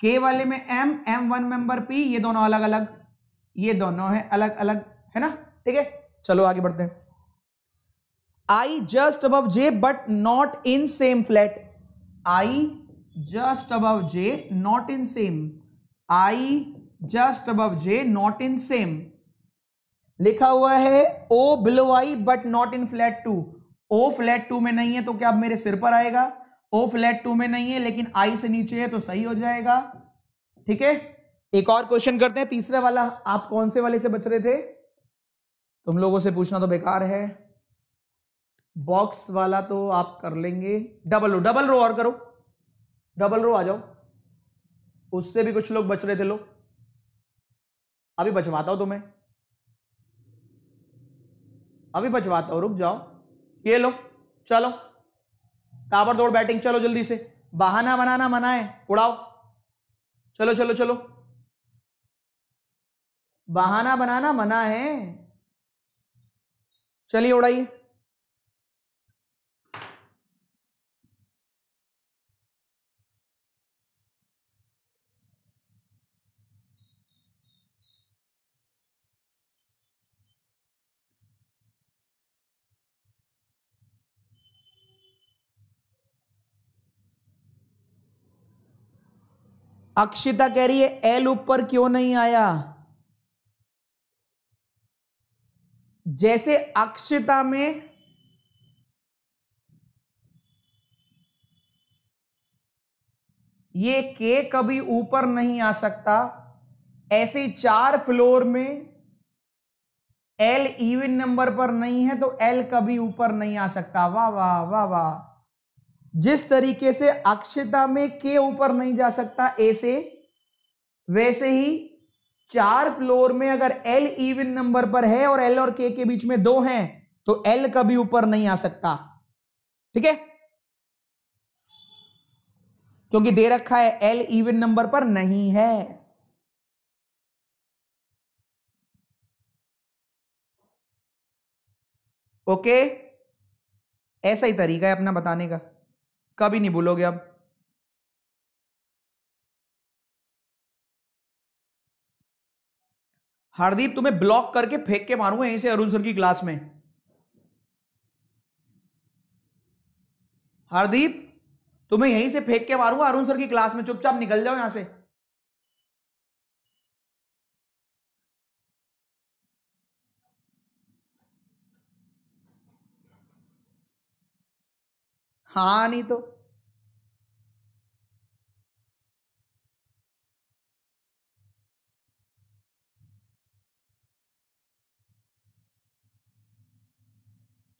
के वाले में M M one member P ये दोनों अलग अलग ये दोनों है अलग अलग है ना ठीक है चलो आगे बढ़ते हैं I just above J but not in same flat I just above J not in same I just above J not in same लिखा हुआ है O below I but not in flat two O flat two में नहीं है तो क्या अब मेरे सिर पर आएगा ओ फ्लैट टू में नहीं है लेकिन आई से नीचे है तो सही हो जाएगा ठीक है एक और क्वेश्चन करते हैं तीसरा वाला आप कौन से वाले से बच रहे थे तुम लोगों से पूछना तो बेकार है बॉक्स वाला तो आप कर लेंगे डबल रो डबल रो और करो डबल रो आ जाओ उससे भी कुछ लोग बच रहे थे लोग अभी बचवाता हूं तुम्हें अभी बचवाता हूं रुक जाओ ये लो चलो दौड़ बैटिंग चलो जल्दी से बहाना बनाना मना है उड़ाओ चलो चलो चलो बहाना बनाना मना है चलिए उड़ाइए अक्षिता कह रही है एल ऊपर क्यों नहीं आया जैसे अक्षिता में ये के कभी ऊपर नहीं आ सकता ऐसे चार फ्लोर में एल इवन नंबर पर नहीं है तो एल कभी ऊपर नहीं आ सकता वाह वाह वाह वाह जिस तरीके से अक्षता में के ऊपर नहीं जा सकता ए से वैसे ही चार फ्लोर में अगर एल इवन नंबर पर है और एल और के के बीच में दो हैं तो एल कभी ऊपर नहीं आ सकता ठीक है क्योंकि दे रखा है एल इवन नंबर पर नहीं है ओके ऐसा ही तरीका है अपना बताने का कभी नहीं भूलोगे आप हरदीप तुम्हें ब्लॉक करके फेंक के मारूंगा यहीं से अरुण सर की क्लास में हरदीप तुम्हें यहीं से फेंक के मारूंगा अरुण सर की क्लास में चुपचाप निकल जाओ यहां से हाँ नहीं तो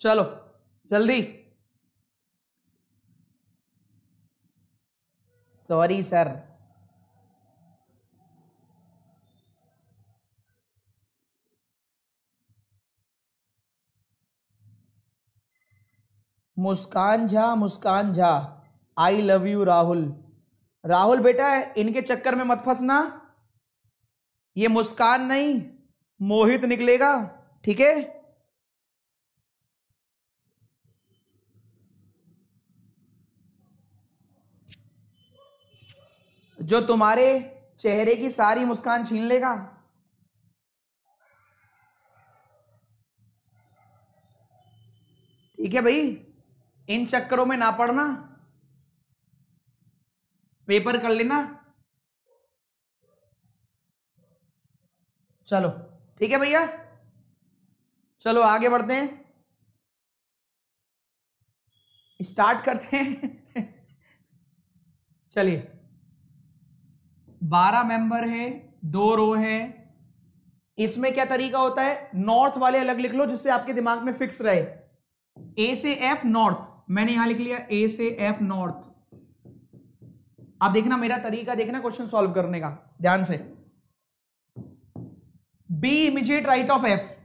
चलो जल्दी sorry sir Muskan Jha Muskan Jha I love you Rahul Rahul बेटा इनके चक्कर में मत फंसना ये मुस्कान नहीं मोहित निकलेगा ठीक है जो तुम्हारे चेहरे की सारी मुस्कान छीन लेगा ठीक है भाई इन चक्करों में ना पढ़ना पेपर कर लेना चलो ठीक है भैया चलो आगे बढ़ते हैं स्टार्ट करते हैं (laughs) चलिए बारह मेंबर है दो रो है इसमें क्या तरीका होता है नॉर्थ वाले अलग लिख लो जिससे आपके दिमाग में फिक्स रहे ए से एफ नॉर्थ मैंने यहां लिख लिया ए से एफ नॉर्थ आप देखना मेरा तरीका देखना क्वेश्चन सॉल्व करने का ध्यान से B immediate right of F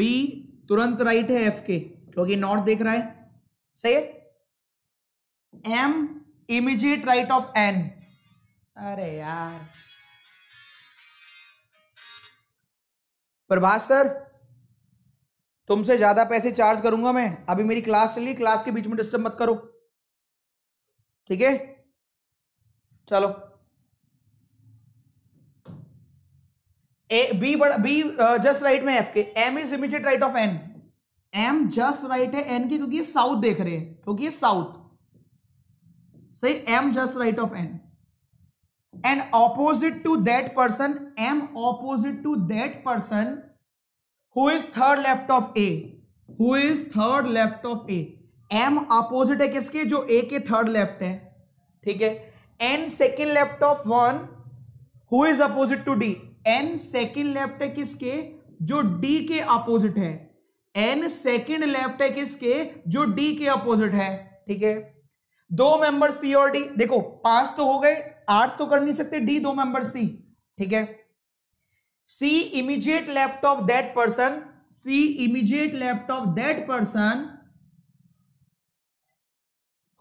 B तुरंत राइट है एफ के क्योंकि नॉर्थ देख रहा है सही है M immediate right of N अरे यार प्रभास सर तुमसे ज्यादा पैसे चार्ज करूंगा मैं अभी मेरी क्लास चली क्लास के बीच में डिस्टर्ब मत करो ठीक है चलो ए बी बड़ा बी जस्ट राइट में एफ के M is immediate right of N M just right है एन के क्योंकि ये साउथ देख रहे हैं क्योंकि ये साउथ सही M just right of N and opposite to that person M opposite to that person who is third left of A who is third left of A M opposite है किसके जो ए के थर्ड लेफ्ट है ठीक है N second left of one who is opposite to D N second left है किसके जो डी के अपोजिट है एन सेकेंड लेफ्ट है किसके जो डी के अपोजिट है ठीक है दो मेंबर सी और डी देखो पांच तो हो गए आठ तो कर नहीं सकते डी दो मेंबर सी ठीक है C immediate left of that person C immediate left of that person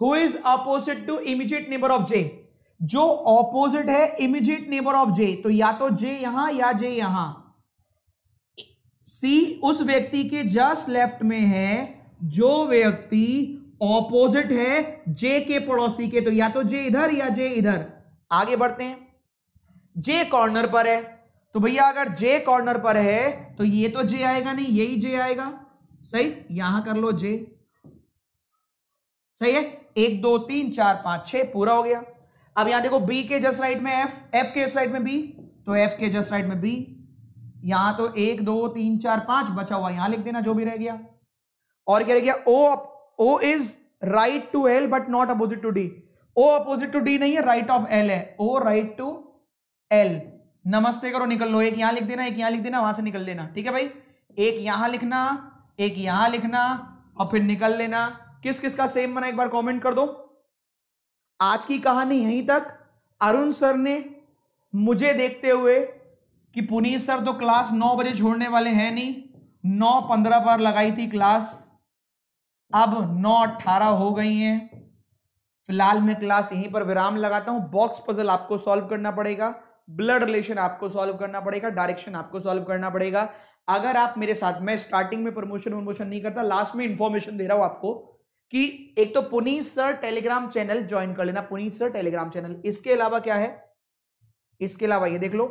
who is opposite to immediate neighbour of J जो ऑपोजिट है इमीजिएट नेबर ऑफ जे तो या तो जे यहां या जे यहां सी उस व्यक्ति के जस्ट लेफ्ट में है जो व्यक्ति ऑपोजिट है जे के पड़ोसी के तो या तो जे इधर या जे इधर आगे बढ़ते हैं जे कॉर्नर पर है तो भैया अगर जे कॉर्नर पर है तो ये तो जे आएगा नहीं यही जे आएगा सही यहां कर लो जे सही है एक दो तीन चार पांच छह पूरा हो गया अब यहां देखो बी के जस्ट राइट में एफ एफ के जस्ट राइट में बी तो एफ के जस्ट राइट में बी यहां तो एक दो तीन चार पांच बचा हुआ यहां लिख देना जो भी रह गया और क्या रह गया O O is right to L but not opposite to D O opposite to D नहीं है राइट ऑफ एल है ओ राइट टू एल नमस्ते करो निकल लो एक यहां लिख देना एक यहां लिख देना वहां से निकल लेना ठीक है भाई एक यहां लिखना एक यहां लिखना और फिर निकल लेना किस किस का सेम बना एक बार कमेंट कर दो आज की कहानी यहीं तक अरुण सर ने मुझे देखते हुए कि पुनीत सर तो क्लास नौ बजे छोड़ने वाले हैं नहीं नौ पंद्रह पर लगाई थी क्लास अब नौ अट्ठारह हो गई हैं फिलहाल मैं क्लास यहीं पर विराम लगाता हूं बॉक्स पजल आपको सॉल्व करना पड़ेगा ब्लड रिलेशन आपको सॉल्व करना पड़ेगा डायरेक्शन आपको सॉल्व करना पड़ेगा अगर आप मेरे साथ मैं स्टार्टिंग में प्रमोशन प्रमोशन नहीं करता लास्ट में इंफॉर्मेशन दे रहा हूं आपको कि एक तो Puneet sir Telegram channel join कर लेना पुनीत सर टेलीग्राम चैनल इसके अलावा क्या है इसके अलावा ये देख लो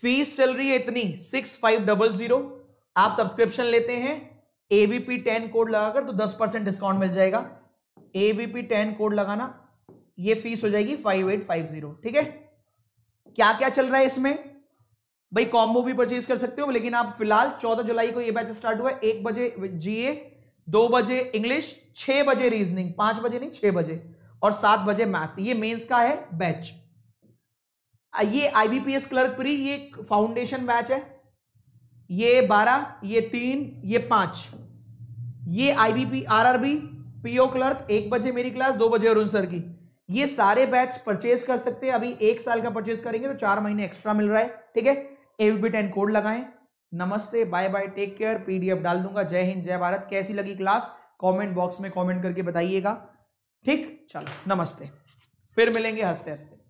फीस चल रही है इतनी सिक्स फाइव डबल जीरो आप सब्सक्रिप्शन लेते हैं एबीपी टेन कोड लगाकर तो दस परसेंट डिस्काउंट मिल जाएगा एबीपी टेन कोड लगाना ये फीस हो जाएगी फाइव एट फाइव जीरो ठीक है क्या क्या चल रहा है इसमें भाई कॉम्बो भी परचेज कर सकते हो लेकिन आप फिलहाल चौदह जुलाई को ये बैच स्टार्ट हुआ है एक बजे जीए दो बजे इंग्लिश छह बजे रीजनिंग पांच बजे नहीं छह बजे और सात बजे मैथ्स ये मेंस का है बैच ये आईबीपीएस क्लर्क प्री ये फाउंडेशन बैच है ये बारह ये तीन ये पांच ये आईबीपी आरआरबी पीओ क्लर्क एक बजे मेरी क्लास दो बजे अरुण सर की ये सारे बैच परचेज कर सकते हैं अभी एक साल का परचेज करेंगे तो चार महीने एक्स्ट्रा मिल रहा है ठीक है एवबिट टेन कोड लगाएं नमस्ते bye bye take care PDF डाल दूंगा जय हिंद जय भारत कैसी लगी क्लास कमेंट बॉक्स में कमेंट करके बताइएगा ठीक चलो नमस्ते फिर मिलेंगे हंसते हंसते